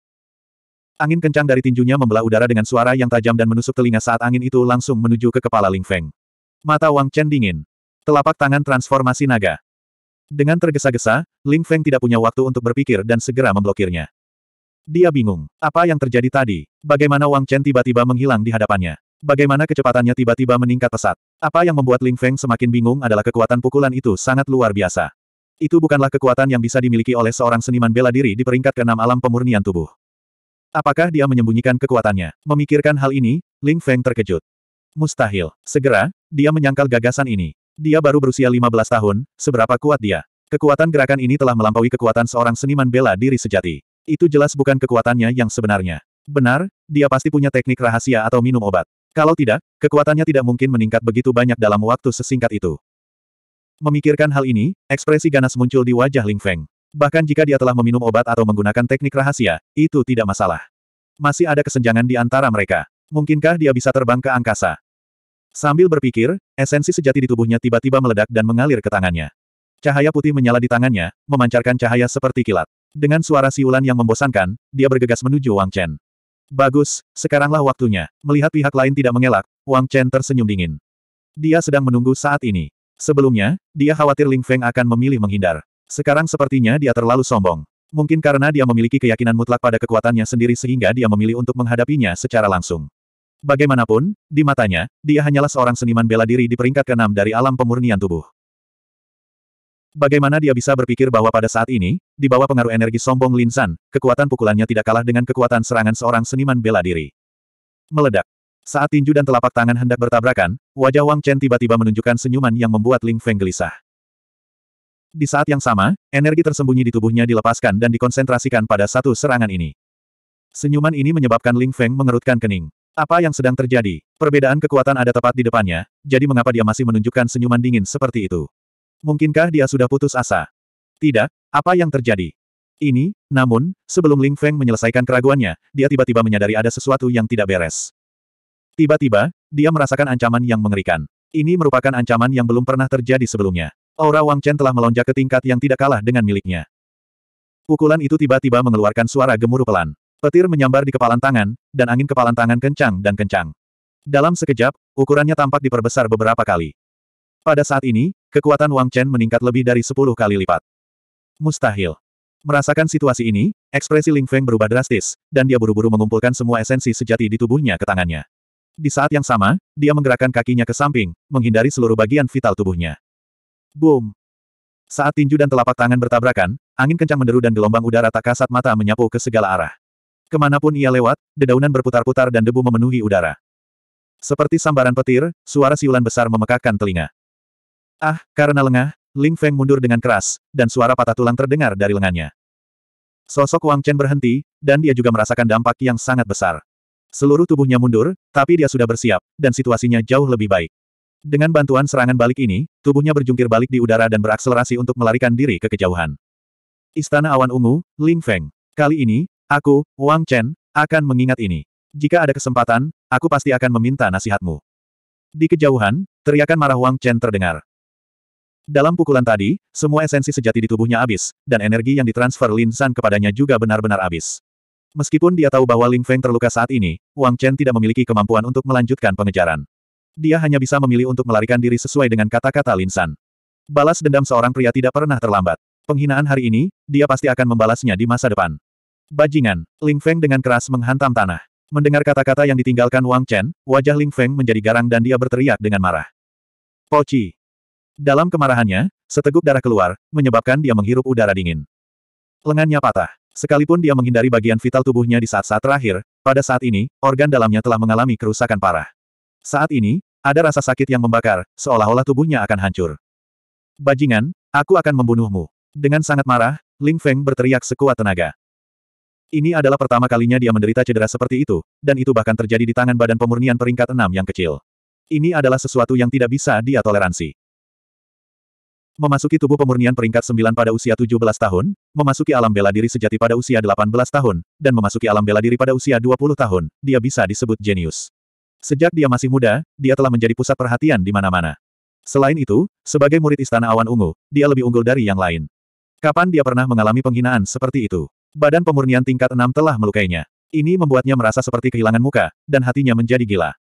Angin kencang dari tinjunya membelah udara dengan suara yang tajam dan menusuk telinga saat angin itu langsung menuju ke kepala Ling Feng. Mata Wang Chen dingin. Telapak tangan transformasi naga. Dengan tergesa-gesa, Ling Feng tidak punya waktu untuk berpikir dan segera memblokirnya. Dia bingung. Apa yang terjadi tadi? Bagaimana Wang Chen tiba-tiba menghilang di hadapannya? Bagaimana kecepatannya tiba-tiba meningkat pesat. Apa yang membuat Ling Feng semakin bingung adalah kekuatan pukulan itu sangat luar biasa. Itu bukanlah kekuatan yang bisa dimiliki oleh seorang seniman bela diri di peringkat keenam alam pemurnian tubuh. Apakah dia menyembunyikan kekuatannya? Memikirkan hal ini, Ling Feng terkejut. Mustahil. Segera, dia menyangkal gagasan ini. Dia baru berusia 15 tahun, seberapa kuat dia. Kekuatan gerakan ini telah melampaui kekuatan seorang seniman bela diri sejati. Itu jelas bukan kekuatannya yang sebenarnya. Benar, dia pasti punya teknik rahasia atau minum obat. Kalau tidak, kekuatannya tidak mungkin meningkat begitu banyak dalam waktu sesingkat itu. Memikirkan hal ini, ekspresi ganas muncul di wajah Ling Feng. Bahkan jika dia telah meminum obat atau menggunakan teknik rahasia, itu tidak masalah. Masih ada kesenjangan di antara mereka. Mungkinkah dia bisa terbang ke angkasa? Sambil berpikir, esensi sejati di tubuhnya tiba-tiba meledak dan mengalir ke tangannya. Cahaya putih menyala di tangannya, memancarkan cahaya seperti kilat. Dengan suara siulan yang membosankan, dia bergegas menuju Wang Chen. Bagus, sekaranglah waktunya. Melihat pihak lain tidak mengelak, Wang Chen tersenyum dingin. Dia sedang menunggu saat ini. Sebelumnya, dia khawatir Ling Feng akan memilih menghindar. Sekarang sepertinya dia terlalu sombong. Mungkin karena dia memiliki keyakinan mutlak pada kekuatannya sendiri sehingga dia memilih untuk menghadapinya secara langsung. Bagaimanapun, di matanya, dia hanyalah seorang seniman bela diri di peringkat keenam dari alam pemurnian tubuh. Bagaimana dia bisa berpikir bahwa pada saat ini, di bawah pengaruh energi sombong Lin San, kekuatan pukulannya tidak kalah dengan kekuatan serangan seorang seniman bela diri. Meledak. Saat tinju dan telapak tangan hendak bertabrakan, wajah Wang Chen tiba-tiba menunjukkan senyuman yang membuat Ling Feng gelisah. Di saat yang sama, energi tersembunyi di tubuhnya dilepaskan dan dikonsentrasikan pada satu serangan ini. Senyuman ini menyebabkan Ling Feng mengerutkan kening. Apa yang sedang terjadi? Perbedaan kekuatan ada tepat di depannya, jadi mengapa dia masih menunjukkan senyuman dingin seperti itu? Mungkinkah dia sudah putus asa? Tidak, apa yang terjadi? Ini, namun, sebelum Ling Feng menyelesaikan keraguannya, dia tiba-tiba menyadari ada sesuatu yang tidak beres. Tiba-tiba, dia merasakan ancaman yang mengerikan. Ini merupakan ancaman yang belum pernah terjadi sebelumnya. Aura Wang Chen telah melonjak ke tingkat yang tidak kalah dengan miliknya. Pukulan itu tiba-tiba mengeluarkan suara gemuruh pelan. Petir menyambar di kepalan tangan, dan angin kepalan tangan kencang dan kencang. Dalam sekejap, ukurannya tampak diperbesar beberapa kali. Pada saat ini, kekuatan Wang Chen meningkat lebih dari 10 kali lipat. Mustahil. Merasakan situasi ini, ekspresi Ling Feng berubah drastis, dan dia buru-buru mengumpulkan semua esensi sejati di tubuhnya ke tangannya. Di saat yang sama, dia menggerakkan kakinya ke samping, menghindari seluruh bagian vital tubuhnya. Boom! Saat tinju dan telapak tangan bertabrakan, angin kencang menderu dan gelombang udara tak kasat mata menyapu ke segala arah. Kemanapun ia lewat, dedaunan berputar-putar dan debu memenuhi udara. Seperti sambaran petir, suara siulan besar memekakkan telinga. Ah, karena lengah, Ling Feng mundur dengan keras, dan suara patah tulang terdengar dari lengannya. Sosok Wang Chen berhenti, dan dia juga merasakan dampak yang sangat besar. Seluruh tubuhnya mundur, tapi dia sudah bersiap, dan situasinya jauh lebih baik. Dengan bantuan serangan balik ini, tubuhnya berjungkir balik di udara dan berakselerasi untuk melarikan diri ke kejauhan. Istana Awan Ungu, Ling Feng. Kali ini, aku, Wang Chen, akan mengingat ini. Jika ada kesempatan, aku pasti akan meminta nasihatmu. Di kejauhan, teriakan marah Wang Chen terdengar. Dalam pukulan tadi, semua esensi sejati di tubuhnya habis, dan energi yang ditransfer Lin San kepadanya juga benar-benar habis. Meskipun dia tahu bahwa Ling Feng terluka saat ini, Wang Chen tidak memiliki kemampuan untuk melanjutkan pengejaran. Dia hanya bisa memilih untuk melarikan diri sesuai dengan kata-kata Lin San. Balas dendam seorang pria tidak pernah terlambat. Penghinaan hari ini, dia pasti akan membalasnya di masa depan. Bajingan, Ling Feng dengan keras menghantam tanah. Mendengar kata-kata yang ditinggalkan Wang Chen, wajah Ling Feng menjadi garang dan dia berteriak dengan marah. Pochi. Dalam kemarahannya, seteguk darah keluar, menyebabkan dia menghirup udara dingin. Lengannya patah. Sekalipun dia menghindari bagian vital tubuhnya di saat-saat terakhir, pada saat ini, organ dalamnya telah mengalami kerusakan parah. Saat ini, ada rasa sakit yang membakar, seolah-olah tubuhnya akan hancur. Bajingan, aku akan membunuhmu. Dengan sangat marah, Ling Feng berteriak sekuat tenaga. Ini adalah pertama kalinya dia menderita cedera seperti itu, dan itu bahkan terjadi di tangan badan pemurnian peringkat enam yang kecil. Ini adalah sesuatu yang tidak bisa dia toleransi. Memasuki tubuh pemurnian peringkat 9 pada usia 17 tahun, memasuki alam bela diri sejati pada usia 18 tahun, dan memasuki alam bela diri pada usia 20 tahun, dia bisa disebut jenius. Sejak dia masih muda, dia telah menjadi pusat perhatian di mana-mana. Selain itu, sebagai murid Istana Awan Ungu, dia lebih unggul dari yang lain. Kapan dia pernah mengalami penghinaan seperti itu? Badan pemurnian tingkat 6 telah melukainya. Ini membuatnya merasa seperti kehilangan muka, dan hatinya menjadi gila.